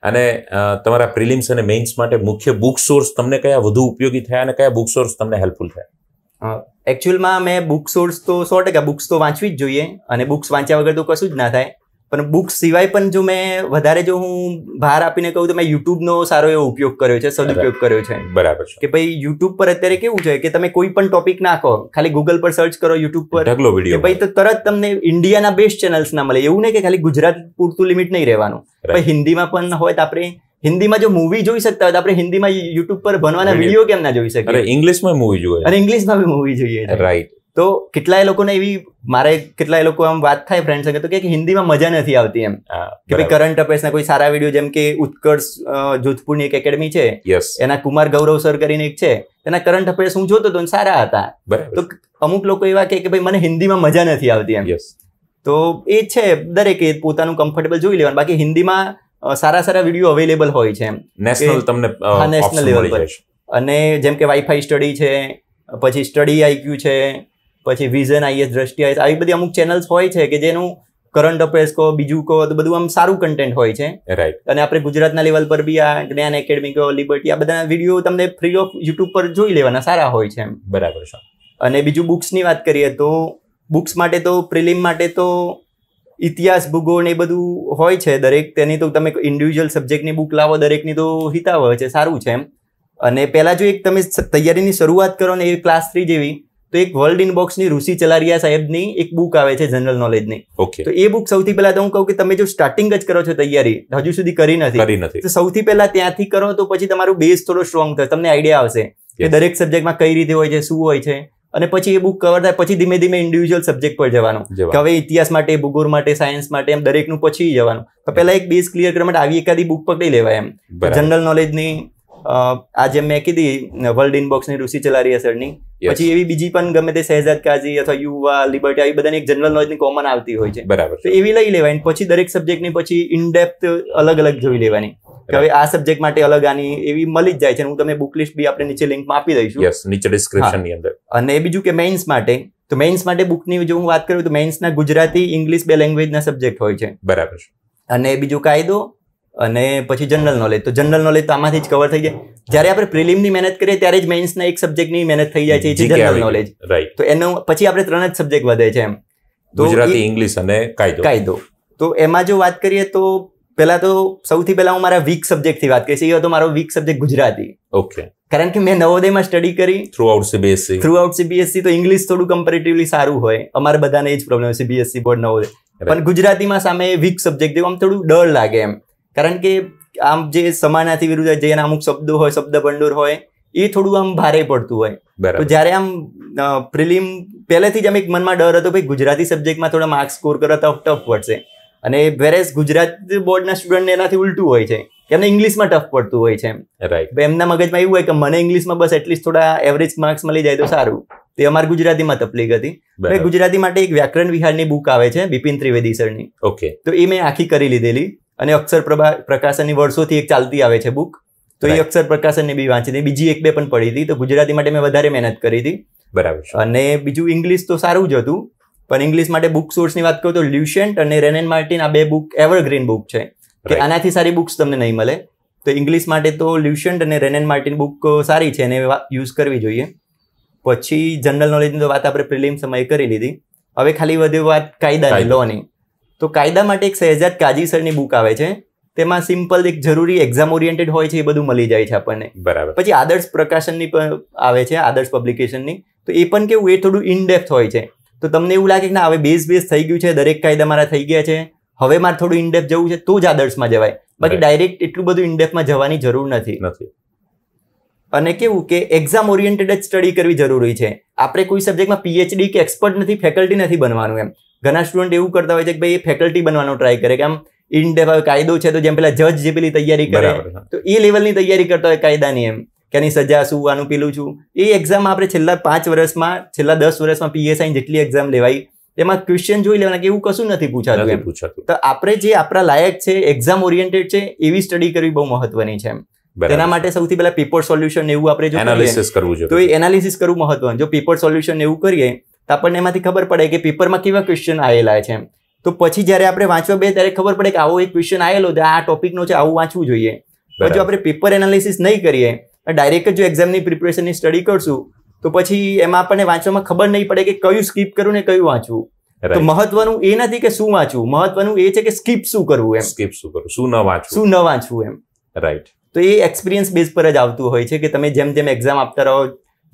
[SPEAKER 1] અને તમારા પ્રિલિમ્સ અને મેઇન્સ માટે મુખ્ય બુક સોર્સ તમને કયા વધુ ઉપયોગી થયા
[SPEAKER 2] અને કયા બુક સોર્સ તમને હેલ્પફુલ થયા એકચ્યુઅલમાં મેં બુક સોર્સ તો સો ટકા બુક્સ તો વાંચવી જ જોઈએ અને બુક્સ વાંચ્યા વગર તો કશું જ ના થાય પણ બુક્સ સિવાય પણ જો મેં વધારે જો હું ભાર આપીને કહું તો મેં યુટ્યુબનો સારો એવો ઉપયોગ કર્યો છે સદુપયોગ કર્યો છે બરાબર કે ભાઈ યુટ્યુબ પર અત્યારે કેવું છે કે તમે કોઈ પણ ટોપિક નાખો ખાલી ગૂગલ પર સર્ચ કરો યુટ્યુબ પર ઢગલો વિડીયો ભાઈ તો તરત તમને ઇન્ડિયાના બેસ્ટ ચેનલ્સ ના મળે એવું નહીં કે ખાલી ગુજરાત પૂરતું લિમિટ નહીં રહેવાનું હિન્દીમાં પણ હોય તો આપણે હિન્દીમાં જો મૂવી જોઈ શકતા હોય તો આપણે હિન્દીમાં યુટ્યુબ પર ભણવાના વિડીયો કેમ ના જોઈ શકીએ
[SPEAKER 1] ઇંગ્લિશમાં મૂવી જોઈએ
[SPEAKER 2] અને ઇંગ્લિશમાં બી મૂવી જોઈએ રાઈટ તો કેટલાય લોકોને એવી મારે કેટલાય લોકો આમ વાત થાય ફ્રેન્ડ સાથે તો કે હિન્દીમાં મજા નથી આવતી એમ કે ભાઈ કરંટ અફેર્સના કોઈ સારા વિડીયો જેમ કે ઉત્કર્ષ જોધપુરની એક એકેડમી છે એના કુમાર ગૌરવ સર કરીને એક છે એના કરંટ અફેર્સ હું જોતો હતો સારા હતા તો અમુક લોકો એવા કે ભાઈ મને હિન્દીમાં મજા નથી આવતી એમ તો એ છે દરેકે પોતાનું કમ્ફર્ટેબલ જોઈ લેવાનું બાકી હિન્દીમાં સારા સારા વિડીયો અવેલેબલ હોય છે નેશનલ તમને અને જેમ કે વાઈફાઈ સ્ટડી છે પછી સ્ટડી આઈક્યુ છે પછી વિઝન આઈએસ દ્રષ્ટિ આઈએસ આવી બધી અમુક ચેનલ્સ હોય છે કે જેનું કરંટ અફેર્સ કહો બીજું કહો તો બધું આમ સારું કન્ટેન્ટ હોય છે રાઈટ અને આપણે ગુજરાતના લેવલ પર બી આ જ્ઞાન એકેડમી કહો લિબર્ટી આ બધા વિડીયો તમને ફ્રી ઓફ યુટ્યુબ પર જોઈ લેવાના સારા હોય છે બરાબર છે અને બીજું બુક્સની વાત કરીએ તો બુક્સ માટે તો પ્રિલિમ માટે તો ઇતિહાસ ભૂગોળ એ બધું હોય છે દરેક તેની તો તમે ઇન્ડિવિજ્યુઅલ સબ્જેક્ટની બુક લાવો દરેકની તો હિતાવ હોય છે સારું છે એમ અને પહેલાં જો એક તમે તૈયારીની શરૂઆત કરો ને એ ક્લાસ થ્રી જેવી તો એક વર્લ્ડ ઇન બોક્સની ઋષિ ચલારિયા સાહેબની એક બુક આવે છે જનરલ નોલેજની ઓકે તો એ બુક સૌથી પહેલાં તો હું કહું કે તમે જો સ્ટાર્ટિંગ જ કરો છો તૈયારી હજુ સુધી કરી નથી કરી નથી તો સૌથી પહેલા ત્યાંથી કરો તો પછી તમારું બેઝ થોડો સ્ટ્રોંગ થશે તમને આઈડિયા આવશે કે દરેક સબ્જેક્ટમાં કઈ રીતે હોય છે શું હોય છે અને પછી એ બુક કવર થાય પછી ધીમે ધીમે ઇન્ડિવિજ્યુઅલ સબ્જેક્ટ પર જવાનું કે હવે ઇતિહાસ માટે ભૂગોળ માટે સાયન્સ માટે એમ દરેકનું પછી જવાનું તો પહેલા એક બેઝ ક્લિયર કરવા માટે આવી એકાદી બુક પકડી લેવાય એમ જનરલ નોલેજની આ જેમ મેં કીધી વર્લ્ડ ઇનબોક્સની ઋષિ ચલારી અસરની પછી એવી બીજી પણ ગમે તે શહેજાદ કાઝી અથવા યુવા લિબર્ટી આવી બધાની એક જનરલ નોલેજની કોમન આવતી હોય છે બરાબર તો એવી લઈ લેવાય પછી દરેક સબ્જેક્ટની પછી ઇનડેપ્થ અલગ અલગ જોઈ લેવાની હવે આ સબ્જેક્ટ માટે અલગ આની એવી મળી જ જાય છે હું તમને બુક લિસ્ટ બી આપણે નીચે લિંકમાં આપી દઈશું
[SPEAKER 1] યસ નીચે ડિસ્ક્રિપ્શન ની અંદર
[SPEAKER 2] અને બીજું કે મેઇન્સ માટે તો મેઇન્સ માટે બુકની જો હું વાત કરું તો મેઇન્સના ગુજરાતી ઇંગ્લિશ બે લેંગ્વેજના સબ્જેક્ટ હોય છે બરાબર અને બીજું કાયદો અને પછી જનરલ નોલેજ તો જનરલ નોલેજ તો આમાંથી જ કવર થઈ જાય જ્યારે આપણે પ્રિલિમની મહેનત કરીએ ત્યારે જ મેઇન્સના એક સબ્જેક્ટની મહેનત થઈ જાય છે જનરલ નોલેજ રાઈટ તો એનો પછી આપણે ત્રણ જ સબ્જેક્ટ વધે છે એમ ગુજરાતી
[SPEAKER 1] ઇંગ્લિશ અને કાયદો કાયદો
[SPEAKER 2] તો એમાં જો વાત કરીએ તો પહેલા તો સૌથી પહેલાં હું મારા વીક સબ્જેક્ટથી વાત કરીશ એ હતો મારો વીક સબ્જેક્ટ ગુજરાતી ઓકે કારણ કે મેં નવોદયમાં સ્ટડી કરી 
[SPEAKER 1] throughout CBSE
[SPEAKER 2] throughout CBSE તો ઇંગ્લિશ થોડું કમ્પેરેટિવલી સારું હોય અમારે બધાને એ જ પ્રોબ્લેમ સીબીએસસી બોર્ડ નવોદય પણ ગુજરાતીમાં સામે વીક સબ્જેક્ટ દેવું આમ થોડું ડર લાગે એમ કારણ કે આમ જે સમાનાથી વિરુદ્ધ જે એના અમુક શબ્દો હોય શબ્દ ભંડોર હોય એ થોડું આમ ભારે પડતું હોય તો જ્યારે આમ પ્રિલિમ પહેલેથી જ આમ એક મનમાં ડર હતો ભાઈ ગુજરાતી સબ્જેક્ટમાં થોડા માર્ક્સ સ્કોર કરો તો ટફ પડશે અને વેરેસ ગુજરાત બોર્ડના સ્ટુડન્ટને એનાથી ઉલટું હોય છે એમને ઇંગ્લિશમાં ટફ પડતું હોય છે રાઈટ એમના મગજમાં એવું હોય કે મને ઇંગ્લિશમાં બસ એટલીસ્ટ થોડા એવરેજ માર્ક્સ મળી જાય તો સારું તે અમારી ગુજરાતીમાં તકલીફ હતી ગુજરાતી માટે એક વ્યાકરણ વિહારની બુક આવે છે બિપિન ત્રિવેદી સરની ઓકે તો એ મેં આખી કરી લીધેલી અને અક્ષર પ્રભા પ્રકાશનની વર્ષોથી એક ચાલતી આવે છે બુક તો એ અક્ષર પ્રકાશનની બી વાંચી બીજી એક બે પણ પડી હતી તો ગુજરાતી માટે મેં વધારે મહેનત કરી હતી બરાબર અને બીજું ઇંગ્લિશ તો સારું જ હતું પણ ઇંગ્લિશ માટે બુક સોર્સની વાત કરું તો લ્યુશન્ટ અને રેનેન માર્ટિન આ બે બુક એવરગ્રીન બુક છે કે આનાથી સારી બુક્સ તમને નહીં મળે તો ઇંગ્લિશ માટે તો લ્યુશન્ટ અને રેનેન માર્ટિન બુક સારી છે એને યુઝ કરવી જોઈએ પછી જનરલ નોલેજની તો વાત આપણે પ્રિલિમ સમય કરી લીધી હવે ખાલી વધુ વાત કાયદાની લોની તો કાયદા માટે એક સહેજાદ કાજી સરની બુક આવે છે તેમાં સિમ્પલ એક જરૂરી એક્ઝામ ઓરિએન્ટેડ હોય છે એ બધું મળી જાય છે આપણને બરાબર પછી આદર્શ પ્રકાશનની પણ આવે છે આદર્શ પબ્લિકેશનની તો એ પણ કેવું એ થોડું ઇનડેપ્થ હોય છે તો તમને એવું લાગે કે ના હવે બેઝ બેઝ થઈ ગયું છે દરેક કાયદા મારા થઈ ગયા છે હવે મારે થોડું ઇન્ડેપ્થ જવું છે તો જ આદર્શમાં જવાય બાકી ડાયરેક્ટ એટલું બધું ઇન્ડેપ્થમાં જવાની જરૂર નથી અને કેવું કે એક્ઝામ ઓરિયન્ટેડ જ સ્ટડી કરવી જરૂરી છે આપણે કોઈ સબ્જેક્ટમાં પીએચડી કે એક્સપર્ટ નથી ફેકલ્ટી નથી બનવાનું એમ ઘણા સ્ટુડન્ટ એવું કરતા હોય છે કે ભાઈ એ ફેકલ્ટી બનવાનો ટ્રાય કરે કે આમ ઇન ડેપ કાયદો છે તો જેમ પેલા જજ જે પેલી તૈયારી કરે તો એ લેવલની તૈયારી કરતા હોય કાયદાની એમ કેની સજા શું આનું પેલું છું એ એક્ઝામ આપણે છેલ્લા પાંચ વર્ષમાં છેલ્લા દસ વર્ષમાં પીએસઆઈ જેટલી એક્ઝામ લેવાઈ એમાં ક્વેશ્ચન જોઈ લેવાના કે એવું કશું નથી પૂછાતું એમ પૂછાતું તો આપણે જે આપણા લાયક છે એક્ઝામ ઓરિએન્ટેડ છે એવી સ્ટડી કરવી બહુ મહત્વની છે એમ તેના માટે સૌથી પહેલા પેપર સોલ્યુશન એવું આપણે જો એનાલિસિસ કરવું જોઈએ તો એ એનાલિસિસ કરવું મહત્વનું જો પેપર સોલ્યુશન એવું કરીએ તો આપણને એમાંથી ખબર પડે કે પેપરમાં કેવા ક્વેશ્ચન આવેલા છે તો પછી જ્યારે આપણે વાંચવા બે ત્યારે ખબર પડે કે આવો એક ક્વેશ્ચન આવેલો આ ટોપિકનો છે આવું વાંચવું જોઈએ જો આપણે પેપર એનાલિસિસ નહીં કરીએ ડાયરેક્ટ જો એક્ઝામની પ્રિપેરેશનની સ્ટડી કરશું તો પછી એમાં આપણને વાંચવામાં ખબર નહીં પડે કે કયું સ્કીપ કરવું ને કયું વાંચવું તો મહત્વનું એ નથી કે શું વાંચવું મહત્વનું એ છે કે સ્કીપ શું કરવું એમ સ્કીપ શું કરવું શું ન વાંચવું શું ન વાંચવું એમ રાઈટ તો એ એક્સપિરિયન્સ બેઝ પર જ આવતું હોય છે કે તમે જેમ જેમ એક્ઝામ આપતા રહો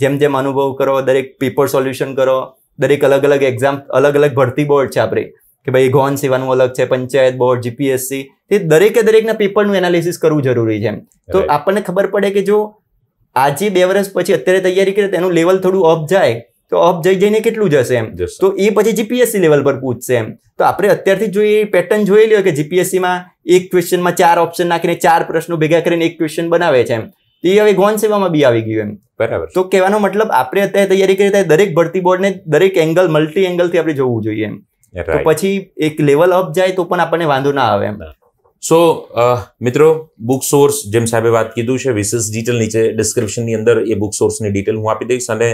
[SPEAKER 2] જેમ જેમ અનુભવ કરો દરેક પેપર સોલ્યુશન કરો દરેક અલગ અલગ એક્ઝામ અલગ અલગ ભરતી બોર્ડ છે આપણે કે ભાઈ ગૌણ સેવાનું અલગ છે પંચાયત બોર્ડ જીપીએસસી તે દરેકે દરેકના પેપરનું એનાલિસિસ કરવું જરૂરી છે તો આપણને ખબર પડે કે જો આજે બે વર્ષ પછી અત્યારે તૈયારી કરે તેનું લેવલ થોડું અપ જાય તો અપ જઈ જઈને કેટલું જશે એમ તો એ પછી જીપીએસસી લેવલ પર પૂછશે એમ તો આપણે અત્યારથી જો એ પેટર્ન જોઈ લ્યો કે જીપીએસસીમાં એક ક્વેશ્ચનમાં ચાર ઓપ્શન નાખીને ચાર પ્રશ્નો ભેગા કરીને એક ક્વેશ્ચન બનાવે છે એ હવે ગોન સેવામાં બી આવી ગયું એમ બરાબર તો કહેવાનો મતલબ આપણે અત્યારે તૈયારી કરીએ ત્યારે દરેક ભરતી બોર્ડને દરેક એંગલ મલ્ટી એંગલથી આપણે જોવું જોઈએ
[SPEAKER 1] એમ
[SPEAKER 2] પછી એક લેવલ અપ જાય તો પણ આપણને વાંધો ના આવે એમ સો uh,
[SPEAKER 1] મિત્રો બુક સોર્સ જેમ સાહેબે વાત કીધું છે વિશેષ ડિટેલ નીચે ડિસ્ક્રિપ્શનની અંદર એ બુક સોર્સની ડિટેલ હું આપી દઈશ અને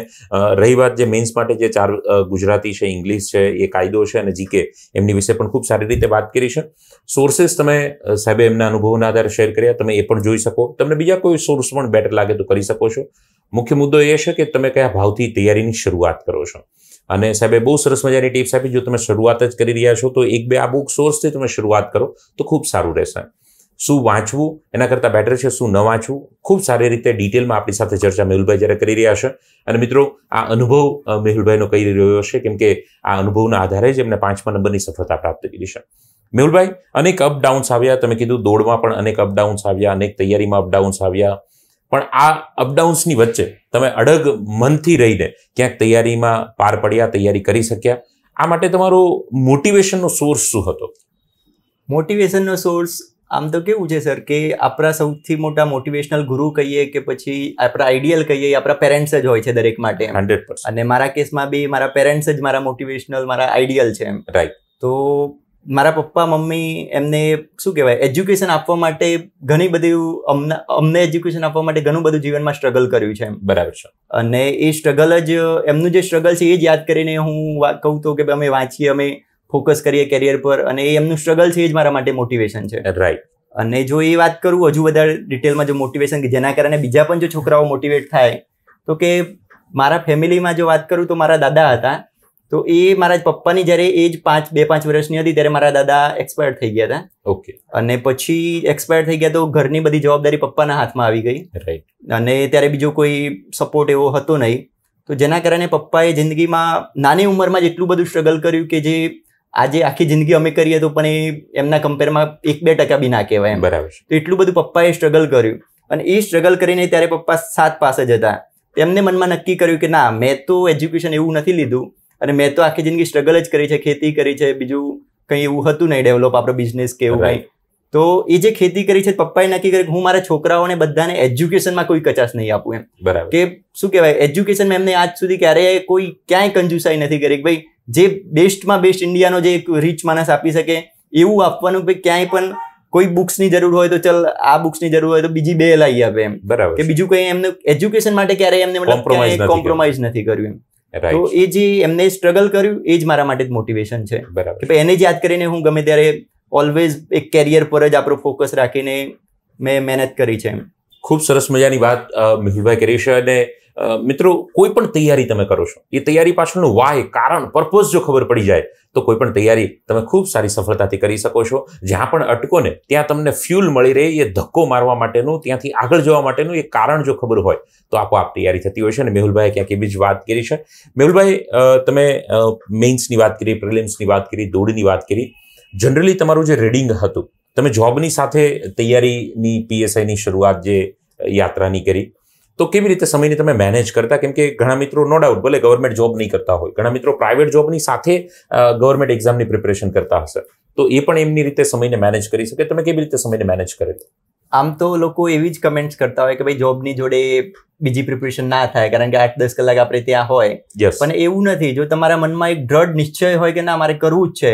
[SPEAKER 1] રહી વાત જે મેન્સ માટે જે ચાર ગુજરાતી છે ઇંગ્લિશ છે એ કાયદો છે અને જીકે એમની વિશે પણ ખૂબ સારી રીતે વાત કરી છે સોર્સેસ તમે સાહેબે એમના અનુભવના આધારે શેર કર્યા તમે એ પણ જોઈ શકો તમને બીજા કોઈ સોર્સ પણ બેટર લાગે તો કરી શકો છો મુખ્ય મુદ્દો એ છે કે તમે કયા ભાવથી તૈયારીની શરૂઆત કરો છો અને સાહેબે બહુ સરસ મજાની ટિપ્સ આપી જો તમે શરૂઆત જ કરી રહ્યા છો તો એક બે આ બુક સોર્સથી તમે શરૂઆત કરો તો ખૂબ સારું રહેશે શું વાંચવું એના કરતાં બેટર છે શું ન વાંચવું ખૂબ સારી રીતે ડિટેલમાં આપણી સાથે ચર્ચા મેહુલભાઈ જ્યારે કરી રહ્યા છે અને મિત્રો આ અનુભવ મેહુલભાઈનો કહી રહ્યો છે કેમકે આ અનુભવના આધારે જ એમને પાંચમા નંબરની સફળતા પ્રાપ્ત કરી છે મેહુલભાઈ અનેક અપડાઉન્સ આવ્યા તમે કીધું દોડમાં પણ અનેક અપડાઉન્સ આવ્યા અનેક તૈયારીમાં અપડાઉન્સ આવ્યા પણ આ અપડાઉન્સની વચ્ચે તમે અડગ મનથી રહીને ક્યાંક તૈયારીમાં પાર પડ્યા તૈયારી કરી શક્યા આ માટે તમારો મોટિવેશનનો સોર્સ શું હતો
[SPEAKER 2] મોટિવેશનનો સોર્સ આમ તો કેવું છે સર કે આપણા સૌથી મોટા મોટિવેશનલ ગુરુ કહીએ કે પછી આપણા આઈડિયલ કહીએ આપણા પેરેન્ટ્સ જ હોય છે દરેક માટે હંડ્રેડ અને મારા કેસમાં બી મારા પેરેન્ટ્સ જ મારા મોટિવેશનલ મારા આઈડિયલ છે એમ રાઈટ તો મારા પપ્પા મમ્મી એમને શું કહેવાય એજ્યુકેશન આપવા માટે ઘણી બધી અમને અમને એજ્યુકેશન આપવા માટે ઘણું બધું જીવનમાં સ્ટ્રગલ કર્યું છે એમ બરાબર છે અને એ સ્ટ્રગલ જ એમનું જે સ્ટ્રગલ છે એ જ યાદ કરીને હું કહું તો કે અમે વાંચીએ અમે ફોકસ કરીએ કેરિયર પર અને એ એમનું સ્ટ્રગલ છે એ જ મારા માટે મોટિવેશન છે રાઈટ અને જો એ વાત કરું હજુ વધારે ડિટેલમાં જો મોટિવેશન કે જેના કારણે બીજા પણ જો છોકરાઓ મોટિવેટ થાય તો કે મારા ફેમિલીમાં જો વાત કરું તો મારા દાદા હતા તો એ મારા પપ્પાની જ્યારે એજ પાંચ બે પાંચ વર્ષની હતી ત્યારે મારા દાદા એક્સપાયર થઈ ગયા હતા ઓકે અને પછી એક્સપાયર થઈ ગયા તો ઘરની બધી જવાબદારી પપ્પાના હાથમાં આવી ગઈ રાઈટ અને ત્યારે બીજો કોઈ સપોર્ટ એવો હતો નહીં તો જેના કારણે પપ્પાએ જિંદગીમાં નાની ઉંમરમાં જ એટલું બધું સ્ટ્રગલ કર્યું કે જે આજે આખી જિંદગી અમે કરીએ તો પણ એ એમના કમ્પેરમાં એક બે ટકા બી ના કહેવાય એમ બરાબર તો એટલું બધું પપ્પાએ સ્ટ્રગલ કર્યું અને એ સ્ટ્રગલ કરીને ત્યારે પપ્પા સાત પાસે જ હતા તેમને મનમાં નક્કી કર્યું કે ના મેં તો એજ્યુકેશન એવું નથી લીધું અને મેં તો આખી જિંદગી સ્ટ્રગલ જ કરી છે ખેતી કરી છે બીજું કંઈ એવું હતું નહીં ડેવલપ આપણો બિઝનેસ કેવું એવું કંઈ તો એ જે ખેતી કરી છે પપ્પાએ નક્કી કરી હું મારા છોકરાઓને બધાને એજ્યુકેશનમાં કોઈ કચાશ નહીં આપું એમ કે શું કહેવાય એજ્યુકેશન એમને આજ સુધી ક્યારેય કોઈ ક્યાંય કંજુસાઈ નથી કરી ભાઈ જે બેસ્ટમાં બેસ્ટ ઇન્ડિયાનો જે એક રીચ માણસ આપી શકે એવું આપવાનું કે ક્યાંય પણ કોઈ બુક્સની જરૂર હોય તો ચલ આ બુક્સની જરૂર હોય તો બીજી બે લાવી આપે એમ બરાબર કે બીજું કંઈ એમને એજ્યુકેશન માટે ક્યારેય એમને મતલબ કોમ્પ્રોમાઇઝ નથી કર્યું એમ તો એ જે એમને સ્ટ્રગલ કર્યું એ જ મારા માટે મોટિવેશન છે બરાબર એને જ યાદ કરીને હું ગમે ત્યારે ઓલવેઝ એક કેરિયર પર જ આપણો ફોકસ રાખીને મેં મહેનત કરી છે ખૂબ સરસ મજાની વાત મિહુલભાઈ કરી છે અને
[SPEAKER 1] મિત્રો કોઈ પણ તૈયારી તમે કરો છો એ તૈયારી પાછળનું વાય કારણ પર્પઝ જો ખબર પડી જાય તો કોઈ પણ તૈયારી તમે ખૂબ સારી સફળતાથી કરી શકો છો જ્યાં પણ અટકોને ત્યાં તમને ફ્યુલ મળી રહે એ ધક્કો મારવા માટેનું ત્યાંથી આગળ જવા માટેનું એ કારણ જો ખબર હોય તો આપોઆપ તૈયારી થતી હોય છે અને મેહુલભાઈ ક્યાંક એવી જ વાત કરી છે મેહુલભાઈ તમે મેઇન્સની વાત કરી પ્રિલિમ્સની વાત કરી દોડની વાત કરી જનરલી તમારું જે રીડિંગ હતું તમે જોબની સાથે તૈયારીની પીએસઆઈની શરૂઆત જે યાત્રાની કરી તો કેવી રીતે સમયની તમે મેનેજ કરતા કેમ કે ઘણા મિત્રો નો ડાઉટ ભલે ગવર્મેન્ટ જોબ નહીં કરતા હોય ઘણા મિત્રો પ્રાઇવેટ જોબની સાથે ગવર્મેન્ટ એક્ઝામની પ્રિપેરેશન કરતા હશે તો એ પણ એમની રીતે સમયને મેનેજ કરી શકે તમે કેવી રીતે સમયને મેનેજ કરે
[SPEAKER 2] આમ તો લોકો એવી જ કમેન્ટ્સ કરતા હોય કે ભાઈ જોબની જોડે બીજી પ્રિપરેશન ના થાય કારણ કે આઠ દસ કલાક આપણે ત્યાં હોય પણ એવું નથી જો તમારા મનમાં એક દ્રઢ નિશ્ચય હોય કે ના મારે કરવું જ છે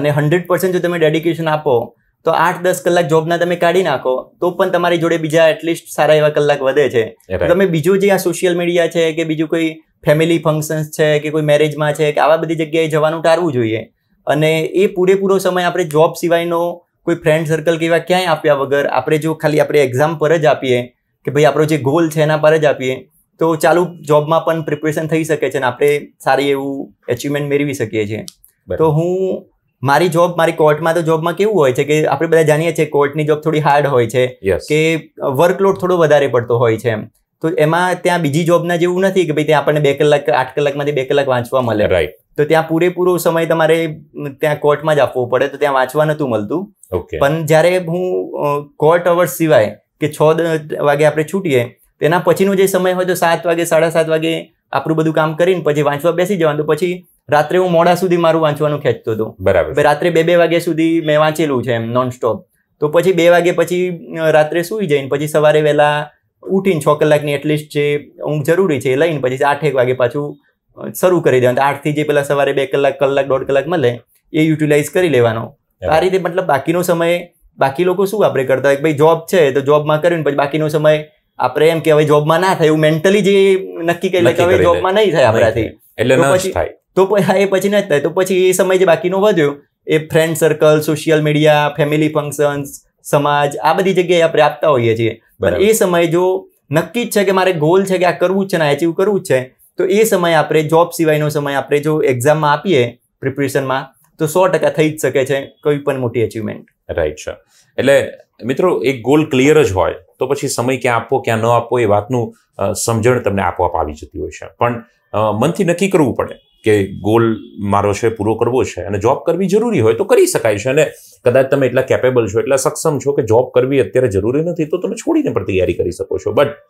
[SPEAKER 2] અને હંડ્રેડ પર્સન્ટ જો તમે ડેડિકેશન આપો તો આઠ દસ કલાક જોબના તમે કાઢી નાખો તો પણ તમારી જોડે બીજા એટલીસ્ટ સારા એવા કલાક વધે છે તમે બીજું જે આ સોશિયલ મીડિયા છે કે બીજું કોઈ ફેમિલી ફંક્શન્સ છે કે કોઈ મેરેજમાં છે કે આવા બધી જગ્યાએ જવાનું ટાળવું જોઈએ અને એ પૂરેપૂરો સમય આપણે જોબ સિવાયનો કોઈ ફ્રેન્ડ સર્કલ કે એવા ક્યાંય આપ્યા વગર આપણે જો ખાલી આપણે એક્ઝામ પર જ આપીએ કે ભાઈ આપણો જે ગોલ છે એના પર જ આપીએ તો ચાલુ જોબમાં પણ પ્રિપેરેશન થઈ શકે છે અને આપણે સારી એવું એચિવમેન્ટ મેળવી શકીએ છીએ તો હું મારી જોબ મારી કોર્ટમાં તો જોબમાં કેવું હોય છે કે આપણે બધા જાણીએ છીએ કોર્ટની જોબ થોડી હાર્ડ હોય છે કે વર્કલોડ થોડો વધારે પડતો હોય છે તો એમાં ત્યાં બીજી જોબના જેવું નથી કે ભાઈ ત્યાં આપણને બે કલાક આઠ કલાકમાંથી બે કલાક વાંચવા મળે રાઈટ તો ત્યાં પૂરેપૂરો સમય તમારે ત્યાં કોર્ટમાં જ આપવો પડે તો ત્યાં વાંચવા નહોતું મળતું પણ જ્યારે હું કોર્ટ અવર્સ સિવાય કે છ વાગે આપણે છૂટીએ તેના પછીનો જે સમય હોય તો સાત વાગે સાડા સાત વાગે આપણું બધું કામ કરીને પછી વાંચવા બેસી જવાનું પછી રાત્રે હું મોડા સુધી મારું વાંચવાનું ખેંચતો હતો બરાબર રાત્રે બે બે વાગ્યા સુધી મેં વાંચેલું છે એમ નોન સ્ટોપ તો પછી બે વાગે પછી રાત્રે સુઈ જઈને પછી સવારે વહેલા ઉઠીને છ કલાકની એટલીસ્ટ જે ઊંઘ જરૂરી છે એ લઈને પછી આઠ એક વાગે પાછું શરૂ કરી દેવાનું આઠથી જે પેલા સવારે બે કલાક કલાક દોઢ કલાક મળે એ યુટિલાઇઝ કરી લેવાનો આ રીતે મતલબ બાકીનો સમય બાકી લોકો શું આપણે કરતા હોય ભાઈ જોબ છે તો જોબમાં કર્યું પછી બાકીનો સમય આપણે એમ કે હવે જોબમાં ના થાય એવું મેન્ટલી જે નક્કી કરી લે કે હવે જોબમાં નહીં થાય આપણાથી એટલે ન થાય તો એ પછી ના જ થાય તો પછી સમય જે બાકીનો વધ્યો એ friend circle social media family functions સમાજ આ બધી જગ્યાએ આપણે આપતા હોઈએ છીએ પણ એ સમય જો નક્કી જ છે કે મારે ગોલ છે કે આ કરવું જ છે ને અચીવ કરવું જ છે તો એ સમય આપણે જોબ સિવાયનો સમય આપણે જો એક્ઝામમાં આપીએ પ્રિપરેશનમાં તો સો ટકા થઈ જ શકે છે કોઈ પણ મોટી અચીવમેન્ટ
[SPEAKER 1] રાઈટ છે એટલે મિત્રો એક ગોલ ક્લિયર જ હોય તો પછી સમય ક્યાં આપવો ક્યાં ન આપવો એ વાતનું સમજણ તમને આપોઆપ આવી જતી હોય છે પણ મનથી નક્કી કરવું પડે કે ગોલ મારો છે પૂરો કરવો છે અને જોબ કરવી જરૂરી હોય તો કરી શકાય છે અને કદાચ તમે એટલા કેપેબલ છો એટલા સક્ષમ છો કે જોબ કરવી અત્યારે જરૂરી નથી તો તમે છોડીને પણ તૈયારી કરી શકો છો બટ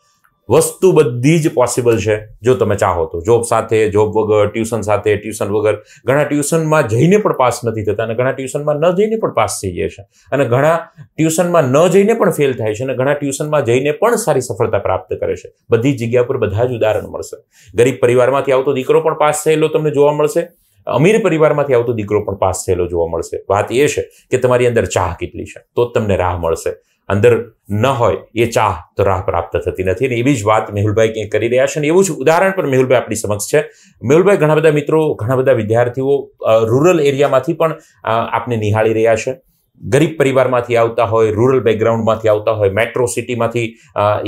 [SPEAKER 1] વસ્તુ બધી જ પોસિબલ છે જો તમે ચાહો તો જોબ સાથે જોબ વગર ટ્યુશન સાથે ટ્યુશન વગર ઘણા ટ્યુશનમાં જઈને પણ પાસ નથી થતા અને ઘણા ટ્યુશનમાં ન જઈને પણ પાસ થઈ જાય છે અને ઘણા ટ્યુશનમાં ન જઈને પણ ફેલ થાય છે અને ઘણા ટ્યુશનમાં જઈને પણ સારી સફળતા પ્રાપ્ત કરે છે બધી જગ્યા પર બધા જ ઉદાહરણ મળશે ગરીબ પરિવારમાંથી આવતો દીકરો પણ પાસ થયેલો તમને જોવા મળશે અમીર પરિવારમાંથી આવતો દીકરો પણ પાસ થયેલો જોવા મળશે વાત એ છે કે તમારી અંદર ચાહ કેટલી છે તો જ તમને રાહ મળશે અંદર ન હોય એ ચાહ તો રાહ પ્રાપ્ત થતી નથી અને એવી જ વાત મેહુલભાઈ ક્યાંક કરી રહ્યા છે અને એવું જ ઉદાહરણ પણ મેહુલભાઈ આપણી સમક્ષ છે મેહુલભાઈ ઘણા બધા મિત્રો ઘણા બધા વિદ્યાર્થીઓ રૂરલ એરિયામાંથી પણ આપને નિહાળી રહ્યા છે ગરીબ પરિવારમાંથી આવતા હોય રૂરલ બેકગ્રાઉન્ડમાંથી આવતા હોય મેટ્રો સિટીમાંથી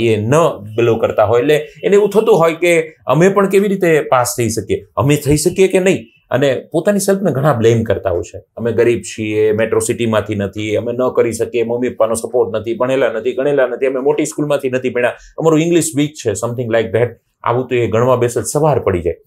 [SPEAKER 1] એ ન બિલો કરતા હોય એટલે એને એવું થતું હોય કે અમે પણ કેવી રીતે પાસ થઈ શકીએ અમે થઈ શકીએ કે નહીં અને પોતાની સેલ્ફને ઘણા બ્લેમ કરતા હોય છે અમે ગરીબ છીએ મેટ્રો સિટીમાંથી નથી અમે ન કરી શકીએ મમ્મી પપ્પાનો સપોર્ટ નથી ભણેલા નથી ગણેલા નથી અમે મોટી સ્કૂલમાંથી નથી ભણ્યા અમારું ઇંગ્લિશ વીક છે સમથિંગ લાઈક ધેટ આવું તો એ ગણવા બેસે સવાર પડી જાય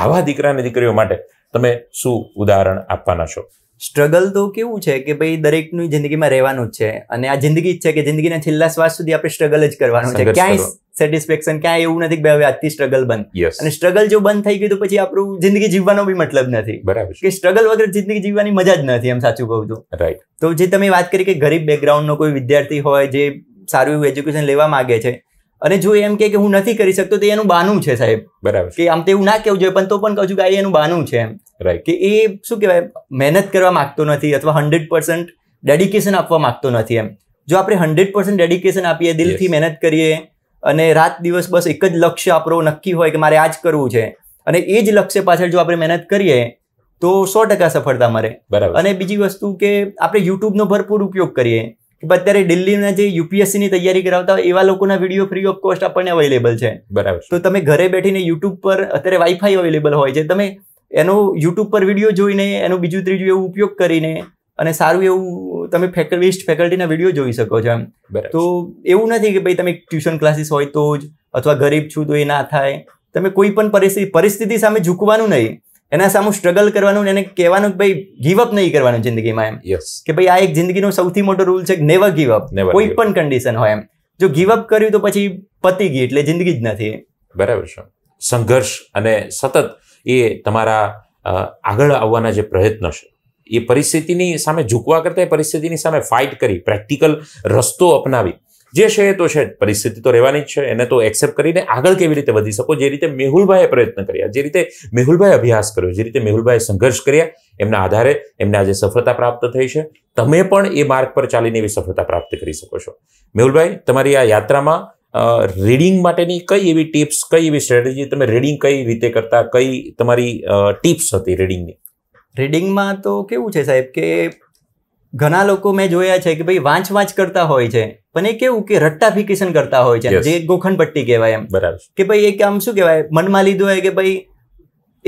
[SPEAKER 1] આવા દીકરાને દીકરીઓ માટે તમે શું ઉદાહરણ આપવાના છો
[SPEAKER 2] સ્ટ્રગલ તો કેવું છે કે ભાઈ દરેકની જિંદગીમાં રહેવાનું જ છે અને આ જિંદગી જ છે કે જિંદગીના છેલ્લા શ્વાસ સુધી આપણે સ્ટ્રગલ જ કરવાનું છે ક્યાંય સેટિસ્ફેક્શન ક્યાંય એવું નથી કે હવે આજથી સ્ટ્રગલ બંધ અને સ્ટ્રગલ જો બંધ થઈ ગયું તો પછી આપણું જિંદગી જીવવાનો બી મતલબ નથી બરાબર કે સ્ટ્રગલ વગર જિંદગી જીવવાની મજા જ નથી એમ સાચું કહું તો રાઈટ તો જે તમે વાત કરી કે ગરીબ બેકગ્રાઉન્ડનો કોઈ વિદ્યાર્થી હોય જે સારું એવું એજ્યુકેશન લેવા માંગે છે અને જો એમ કે હું નથી કરી શકતો તો એનું બાનું છે સાહેબ બરાબર કે આમ તેવું ના કહેવું જોઈએ પણ તો પણ કહું છું કે એનું બાનું છે એમ રાઈટ કે એ શું કહેવાય મહેનત કરવા માંગતો નથી અથવા હંડ્રેડ પર્સન્ટ ડેડિકેશન આપવા માંગતો નથી એમ જો આપણે હંડ્રેડ પર્સન્ટ ડેડિકેશન આપીએ દિલથી મહેનત કરીએ અને રાત દિવસ બસ એક જ લક્ષ્ય આપણું નક્કી હોય કે મારે આ જ કરવું છે અને એ જ લક્ષ્ય પાછળ જો આપણે મહેનત કરીએ તો સો ટકા સફળતા મળે બરાબર અને બીજી વસ્તુ કે આપણે યુટ્યુબનો ભરપૂર ઉપયોગ કરીએ કે અત્યારે દિલ્હીના જે યુપીએસસીની તૈયારી કરાવતા એવા લોકોના વિડીયો ફ્રી ઓફ કોસ્ટ આપણને અવેલેબલ છે બરાબર તો તમે ઘરે બેઠીને યુટ્યુબ પર અત્યારે વાઈફાઈ અવેલેબલ હોય છે તમે એનો યુટ્યુબ પર વિડીયો જોઈને એનો બીજું ત્રીજું એવું ઉપયોગ કરીને અને સારું એવું તમે ફેકલ ફેકલ્ટિસ્ટ ફેકલ્ટીના વિડીયો જોઈ શકો છો એમ તો એવું નથી કે ભાઈ તમે ટ્યુશન ક્લાસીસ હોય તો જ અથવા ગરીબ છું તો એ ના થાય તમે કોઈ પણ પરિસ્થિતિ પરિસ્થિતિ સામે ઝૂકવાનું નહીં એના સામે સ્ટ્રગલ કરવાનું એને કહેવાનું કે ભાઈ ગીવ અપ નહીં કરવાનું જિંદગીમાં એમ કે ભાઈ આ એક જિંદગીનો સૌથી મોટો રૂલ છે નેવર ગીવ અપ કોઈ પણ કન્ડિશન હોય એમ જો ગીવ અપ કર્યું તો પછી પતી ગઈ એટલે જિંદગી જ નથી બરાબર છે
[SPEAKER 1] સંઘર્ષ અને સતત એ તમારા આગળ આવવાના જે પ્રયત્ન છે એ પરિસ્થિતિની સામે ઝૂકવા કરતાં એ પરિસ્થિતિની સામે ફાઇટ કરી પ્રેક્ટિકલ રસ્તો અપનાવી જે છે એ તો છે પરિસ્થિતિ તો રહેવાની જ છે એને તો એક્સેપ્ટ કરીને આગળ કેવી રીતે વધી શકો જે રીતે મેહુલભાઈએ પ્રયત્ન કર્યા જે રીતે મેહુલભાઈ અભ્યાસ કર્યો જે રીતે મેહુલભાઈ સંઘર્ષ કર્યા એમના આધારે એમને આજે સફળતા પ્રાપ્ત થઈ છે તમે પણ એ માર્ગ પર ચાલીને એવી સફળતા પ્રાપ્ત કરી શકો છો મેહુલભાઈ તમારી આ યાત્રામાં રીડિંગ માટેની કઈ એવી ટિપ્સ કઈ એવી સ્ટ્રેટેજી તમે રીડિંગ કઈ રીતે કરતા કઈ તમારી ટિપ્સ હતી રીડિંગની
[SPEAKER 2] રીડિંગમાં તો કેવું છે સાહેબ કે ઘણા લોકો મેં જોયા છે કે ભાઈ વાંચ વાંચ કરતા હોય છે પણ એ કેવું કે રટ્ટાફિકેશન કરતા હોય છે જે ગોખણ પટ્ટી કહેવાય એમ બરાબર કે ભાઈ એક આમ શું કહેવાય મનમાં લીધું હોય કે ભાઈ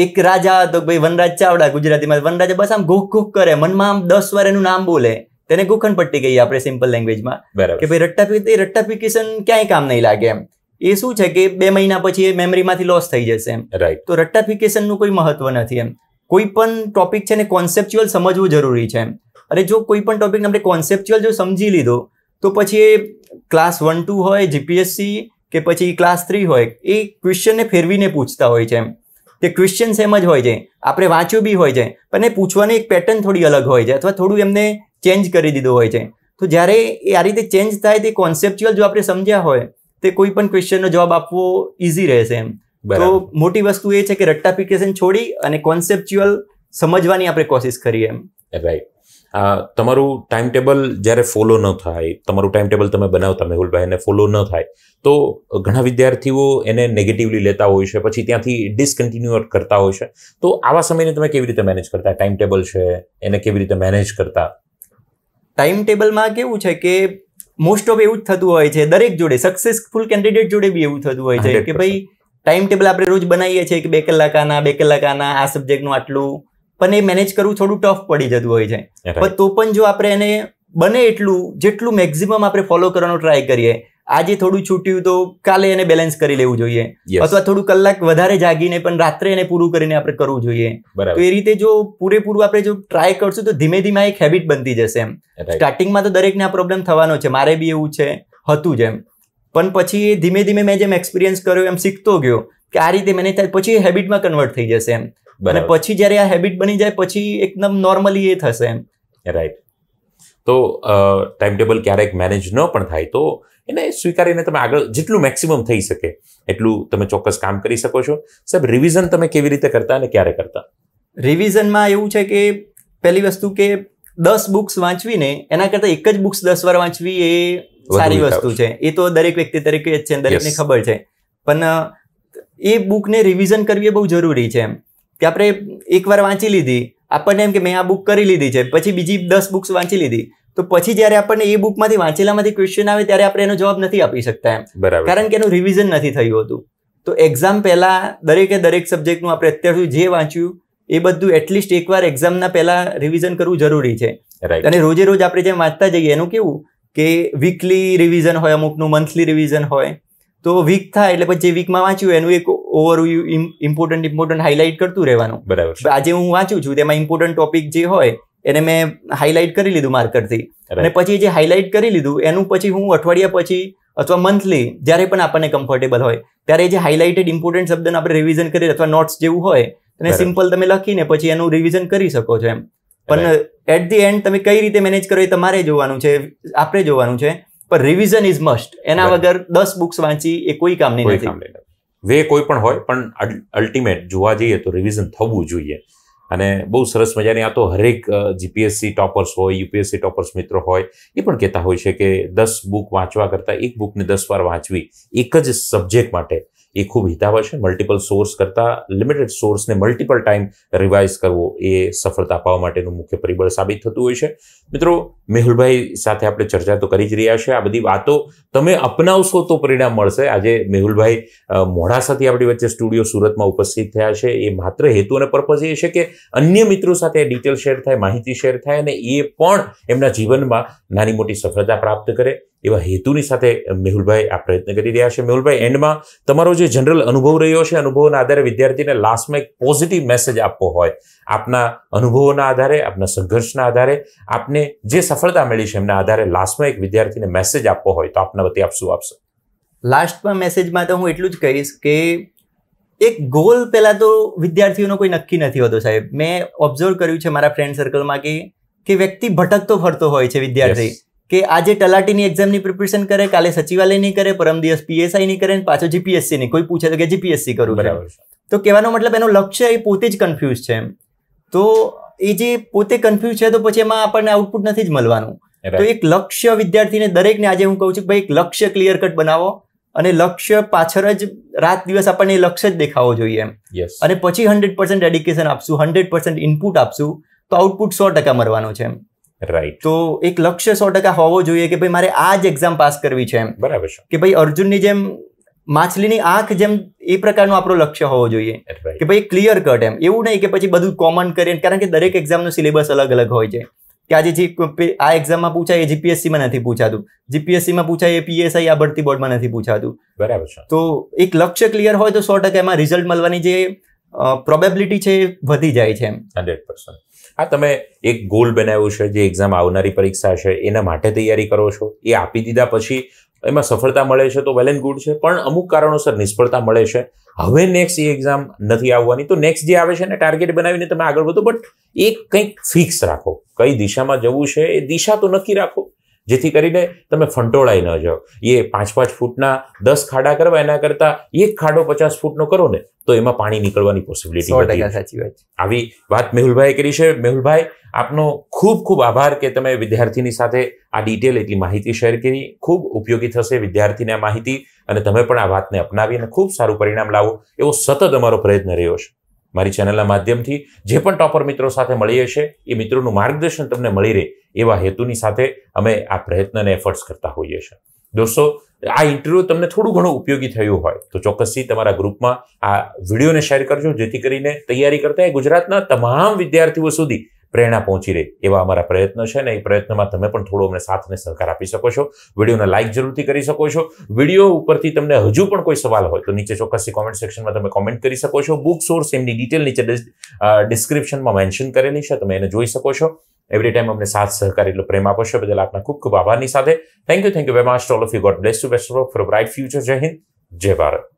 [SPEAKER 2] એક રાજા હતો ભાઈ વનરાજ ચાવડા ગુજરાતીમાં વનરાજા બસ આમ ઘોખ ઘોખ કરે મનમાં આમ દસ વાર એનું નામ બોલે તેને ગોખણ કહીએ આપણે સિમ્પલ લેંગ્વેજમાં કે ભાઈ રટ્ટા એ રટ્ટાફિકેશન ક્યાંય કામ નહીં લાગે એમ એ શું છે કે બે મહિના પછી એ મેમરીમાંથી લોસ થઈ જશે એમ રાઈટ તો રટ્ટાફિકેશનનું કોઈ મહત્વ નથી એમ કોઈ પણ ટોપિક છે ને કોન્સેપ્ચ્યુઅલ સમજવું જરૂરી છે અને જો કોઈ પણ ટોપિકને આપણે કોન્સેપ્ચ્યુઅલ જો સમજી લીધો તો પછી એ ક્લાસ વન ટુ હોય જીપીએસસી કે પછી ક્લાસ થ્રી હોય એ ક્વેશ્ચનને ફેરવીને પૂછતા હોય છે તે ક્વેશ્ચન સેમ જ હોય છે આપણે વાંચ્યું બી હોય છે પણ એ પૂછવાની એક પેટર્ન થોડી અલગ હોય છે અથવા થોડું એમને ચેન્જ કરી દીધું હોય છે તો જ્યારે એ આ રીતે ચેન્જ થાય તે કોન્સેપ્ચ્યુઅલ જો આપણે સમજ્યા હોય તે કોઈ પણ ક્વેશ્ચનનો જવાબ આપવો ઇઝી રહેશે એમ તો મોટી વસ્તુ એ છે કે રટ્ટાફિકેશન છોડી અને કોન્સેપ્ચ્યુઅલ સમજવાની આપણે કોશિશ કરીએ એમ
[SPEAKER 1] રાઈટ તમારું ટાઈમ ટેબલ જ્યારે ફોલો ન થાય તમારું ટાઈમ ટેબલ તમે બનાવતા મેહુલભાઈ ફોલો ન થાય તો ઘણા વિદ્યાર્થીઓ એને નેગેટિવલી લેતા હોય છે પછી ત્યાંથી ડિસકન્ટિન્યુ કરતા હોય છે તો આવા સમયને તમે કેવી રીતે મેનેજ કરતા ટાઈમ ટેબલ છે
[SPEAKER 2] એને કેવી રીતે મેનેજ કરતા ટાઈમ ટેબલમાં કેવું છે કે મોસ્ટ ઓફ એવું જ થતું હોય છે દરેક જોડે સક્સેસફુલ કેન્ડિડેટ જોડે બી એવું થતું હોય છે કે ભાઈ ટાઈમ ટેબલ આપણે રોજ બનાવીએ છીએ કે બે કલાકાના બે કલાકાના આના આ સબ્જેક્ટનું આટલું પણ એ મેનેજ કરવું થોડું ટફ પડી જતું હોય છે પણ તો પણ જો આપણે એને બને એટલું જેટલું મેક્સિમમ આપણે ફોલો કરવાનો ટ્રાય કરીએ આજે થોડું છૂટ્યું તો કાલે એને બેલેન્સ કરી લેવું જોઈએ અથવા થોડું કલાક વધારે જાગીને પણ રાત્રે એને પૂરું કરીને આપણે કરવું જોઈએ તો એ રીતે જો પૂરેપૂરું આપણે જો ટ્રાય કરશું તો ધીમે ધીમે એક હેબિટ બનતી જશે એમ સ્ટાર્ટિંગમાં તો દરેકને આ પ્રોબ્લેમ થવાનો છે મારે બી એવું છે હતું જ એમ પણ પછી ધીમે ધીમે મેં જેમ એક્સપિરિયન્સ કર્યો એમ શીખતો ગયો કે આ રીતે મને પછી એ હેબિટમાં કન્વર્ટ થઈ જશે એમ અને પછી જ્યારે આ હેબિટ બની જાય પછી એકદમ નોર્મલી એ થશે એમ
[SPEAKER 1] રાઈટ તો ટાઈમ ટેબલ ક્યારેક મેનેજ ન પણ થાય તો એને સ્વીકારીને તમે આગળ જેટલું મેક્સિમમ થઈ શકે એટલું તમે ચોક્કસ કામ કરી શકો છો સાહેબ રિવિઝન તમે કેવી રીતે કરતા અને ક્યારે કરતા
[SPEAKER 2] રિવિઝનમાં એવું છે કે પહેલી વસ્તુ કે દસ બુક્સ વાંચવીને એના કરતાં એક જ બુક્સ દસ વાર વાંચવી એ સારી વસ્તુ છે એ તો દરેક વ્યક્તિ તરીકે જ છે દરેકને ખબર છે પણ એ બુકને રિવિઝન કરવી એ બહુ જરૂરી છે કે આપણે એકવાર વાંચી લીધી આપણને એમ કે મેં આ બુક કરી લીધી છે પછી બીજી દસ બુક્સ વાંચી લીધી તો પછી જ્યારે આપણને એ બુકમાંથી વાંચેલામાંથી ક્વેશ્ચન આવે ત્યારે આપણે એનો જવાબ નથી આપી શકતા એમ કારણ કે એનું રિવિઝન નથી થયું હતું તો એક્ઝામ પહેલા દરેકે દરેક સબ્જેક્ટનું આપણે અત્યાર સુધી જે વાંચ્યું એ બધું એટલીસ્ટ એકવાર એક્ઝામના પહેલા રિવિઝન કરવું જરૂરી છે અને રોજે રોજ આપણે જેમ વાંચતા જઈએ એનું કેવું કે વીકલી રિવિઝન હોય અમુકનું મંથલી રિવિઝન હોય તો વીક થાય એટલે પછી વીકમાં વાંચ્યું એનું એક ઓવર ઇમ્પોર્ટન્ટ ઇમ્પોર્ટન્ટ હાઇલાઇટ કરતું રહેવાનું બરાબર આજે હું વાંચું છું તેમાં ઇમ્પોર્ટન્ટ ટોપિક જે હોય એને મેં હાઇલાઇટ કરી લીધું માર્કરથી અને પછી જે હાઇલાઇટ કરી લીધું એનું પછી હું અઠવાડિયા પછી અથવા મંથલી જ્યારે પણ આપણને કમ્ફર્ટેબલ હોય ત્યારે જે હાઇલાઇટેડ ઇમ્પોર્ટન્ટ શબ્દને આપણે રિવિઝન કરીએ અથવા નોટ્સ જેવું હોય અને સિમ્પલ તમે લખીને પછી એનું રિવિઝન કરી શકો છો એમ પણ એટ ધી એન્ડ તમે કઈ રીતે મેનેજ કરો એ તમારે જોવાનું છે આપણે જોવાનું છે પણ રિવિઝન ઇઝ મસ્ટ એના વગર દસ બુક્સ વાંચી એ કોઈ કામ નહીં વે કોઈ પણ હોય
[SPEAKER 1] પણ અલ્ટિમેટ જોવા જઈએ તો રિવિઝન થવું જોઈએ અને બહુ સરસ મજાની આ તો હરેક જીપીએસસી ટોપર્સ હોય યુપીએસસી ટોપર્સ મિત્રો હોય એ પણ કહેતા હોય છે કે દસ બુક વાંચવા કરતાં એક બુકને દસ વાર વાંચવી એક જ સબ્જેક્ટ માટે એ ખૂબ હિતાવહ છે મલ્ટિપલ સોર્સ કરતાં લિમિટેડ સોર્સને મલ્ટિપલ ટાઈમ રિવાઇઝ કરવો એ સફળતા પાવા માટેનું મુખ્ય પરિબળ સાબિત થતું હોય છે મિત્રો મેહુલભાઈ સાથે આપણે ચર્ચા તો કરી જ રહ્યા છે આ બધી વાતો તમે અપનાવશો તો પરિણામ મળશે આજે મેહુલભાઈ મોડાસાથી આપણી વચ્ચે સ્ટુડિયો સુરતમાં ઉપસ્થિત થયા છે એ માત્ર હેતુ અને પર્પઝ એ છે કે અન્ય મિત્રો સાથે ડિટેલ શેર થાય માહિતી શેર થાય અને એ પણ એમના જીવનમાં નાની મોટી સફળતા પ્રાપ્ત કરે એવા હેતુની સાથે મેહુલભાઈ આ પ્રયત્ન કરી રહ્યા છે મેહુલભાઈ એન્ડમાં તમારો જે જનરલ અનુભવ રહ્યો છે અનુભવના આધારે વિદ્યાર્થીને લાસ્ટમાં એક પોઝિટિવ મેસેજ આપવો હોય આપના અનુભવોના આધારે આપના સંઘર્ષના આધારે આપને જે સફળતા મળી છે એમના આધારે લાસ્ટમાં એક વિદ્યાર્થીને મેસેજ આપવો હોય તો આપના વતી આપ શું આપશો
[SPEAKER 2] લાસ્ટમાં મેસેજમાં તો હું એટલું જ કહીશ કે એક ગોલ પહેલાં તો વિદ્યાર્થીઓનો કોઈ નક્કી નથી હોતો સાહેબ મેં ઓબ્ઝર્વ કર્યું છે મારા ફ્રેન્ડ સર્કલમાં કે કે વ્યક્તિ ભટકતો ફરતો હોય છે વિદ્યાર્થી કે આજે તલાટીની એક્ઝામની પ્રિપેરેશન કરે કાલે સચિવાલયની કરે પરમ દિવસ પીએસઆઈની કરે પાછો જીપીએસસીની કોઈ પૂછે તો કે જીપીએસસી કરું બરાબર તો કહેવાનો મતલબ એનો લક્ષ્ય એ પોતે જ કન્ફ્યુઝ છે તો એ જે પોતે કન્ફ્યુઝ છે તો પછી એમાં આપણને આઉટપુટ નથી જ મળવાનું તો એક લક્ષ્ય વિદ્યાર્થીને દરેકને આજે હું કહું છું કે ભાઈ એક લક્ષ્ય ક્લિયર કટ બનાવો અને લક્ષ્ય પાછળ જ રાત દિવસ આપણને એ લક્ષ્ય જ દેખાવો જોઈએ એમ અને પછી હંડ્રેડ પર્સન્ટ ડેડિકેશન આપશું હંડ્રેડ પર્સન્ટ ઇનપુટ આપશું તો આઉટપુટ સો ટકા મળવાનો છે એમ રાઈટ તો એક લક્ષ્ય સો ટકા હોવો જોઈએ કે ભાઈ મારે આ જ એક્ઝામ પાસ કરવી છે એમ બરાબર છે કે ભાઈ અર્જુનની જેમ માછલીની આંખ જેમ એ પ્રકારનું આપણું લક્ષ્ય હોવો જોઈએ કે ભાઈ ક્લિયર કટ એમ એવું નહીં કે પછી બધું કોમન કરીને કારણ કે દરેક એક્ઝામનો સિલેબસ અલગ અલગ હોય છે કે આજે જે આ એક્ઝામમાં પૂછાય એ જીપીએસસીમાં નથી પૂછાતું જીપીએસસીમાં પૂછાય એ પીએસઆઈ આ ભરતી બોર્ડમાં નથી પૂછાતું બરાબર છે તો એક લક્ષ્ય ક્લિયર હોય તો સો ટકા એમાં રિઝલ્ટ મળવાની જે પ્રોબેબિલિટી છે એ વધી જાય છે એમ હંડ્રેડ પર્સન્ટ આ તમે
[SPEAKER 1] એક ગોલ બનાવ્યું છે જે એક્ઝામ આવનારી પરીક્ષા છે એના માટે તૈયારી કરો છો એ આપી દીધા પછી એમાં સફળતા મળે છે તો વેલ એન્ડ ગુડ છે પણ અમુક કારણોસર નિષ્ફળતા મળે છે હવે નેક્સ્ટ એ એક્ઝામ નથી આવવાની તો નેક્સ્ટ જે આવે છે ને ટાર્ગેટ બનાવીને તમે આગળ વધો બટ એ કંઈક ફિક્સ રાખો કઈ દિશામાં જવું છે એ દિશા તો નક્કી રાખો જેથી કરીને તમે ફંટોળાઈ ન જાઓ એ પાંચ પાંચ ફૂટના દસ ખાડા કરવા એના કરતાં એક ખાડો પચાસ ફૂટનો કરો ને તો એમાં પાણી નીકળવાની પોસિબિલિટી સાચી વાત આવી વાત મેહુલભાઈ કરી છે મેહુલભાઈ આપનો ખૂબ ખૂબ આભાર કે તમે વિદ્યાર્થીની સાથે આ ડિટેલ એટલી માહિતી શેર કરી ખૂબ ઉપયોગી થશે વિદ્યાર્થીને આ માહિતી અને તમે પણ આ વાતને અપનાવી અને ખૂબ સારું પરિણામ લાવો એવો સતત અમારો પ્રયત્ન રહ્યો છે મારી ચેનલના માધ્યમથી જે પણ ટોપર મિત્રો સાથે મળીએ છીએ એ મિત્રોનું માર્ગદર્શન તમને મળી રહે એવા હેતુની સાથે અમે આ પ્રયત્નને એફર્ટ્સ કરતા હોઈએ છીએ દોસ્તો આ ઇન્ટરવ્યુ તમને થોડું ઘણું ઉપયોગી થયું હોય તો ચોક્કસથી તમારા ગ્રુપમાં આ વિડીયોને શેર કરજો જેથી કરીને તૈયારી કરતા એ ગુજરાતના તમામ વિદ્યાર્થીઓ સુધી પ્રેરણા પહોંચી રહે એવા અમારા પ્રયત્નો છે ને એ પ્રયત્નોમાં તમે પણ થોડો અમને સાથ અને સહકાર આપી શકો છો વિડીયોને લાઇક જરૂરથી કરી શકો છો વિડીયો ઉપરથી તમને હજુ પણ કોઈ સવાલ હોય તો નીચે ચોક્કસથી કોમેન્ટ સેક્શનમાં તમે કોમેન્ટ કરી શકો છો બુક સોર્સ એમની ડિટેલ નીચે ડિસ્ક્રિપ્શનમાં મેન્શન કરેલી છે તમે એને જોઈ શકો છો એવરી ટાઈમ અમને સાથ સહકાર એટલો પ્રેમ આપો છો બદલ આપના ખૂબ ખૂબ આભારની સાથે thank you thank you very much all of you God bless to best for bright future જય હિન્દ જય ભારત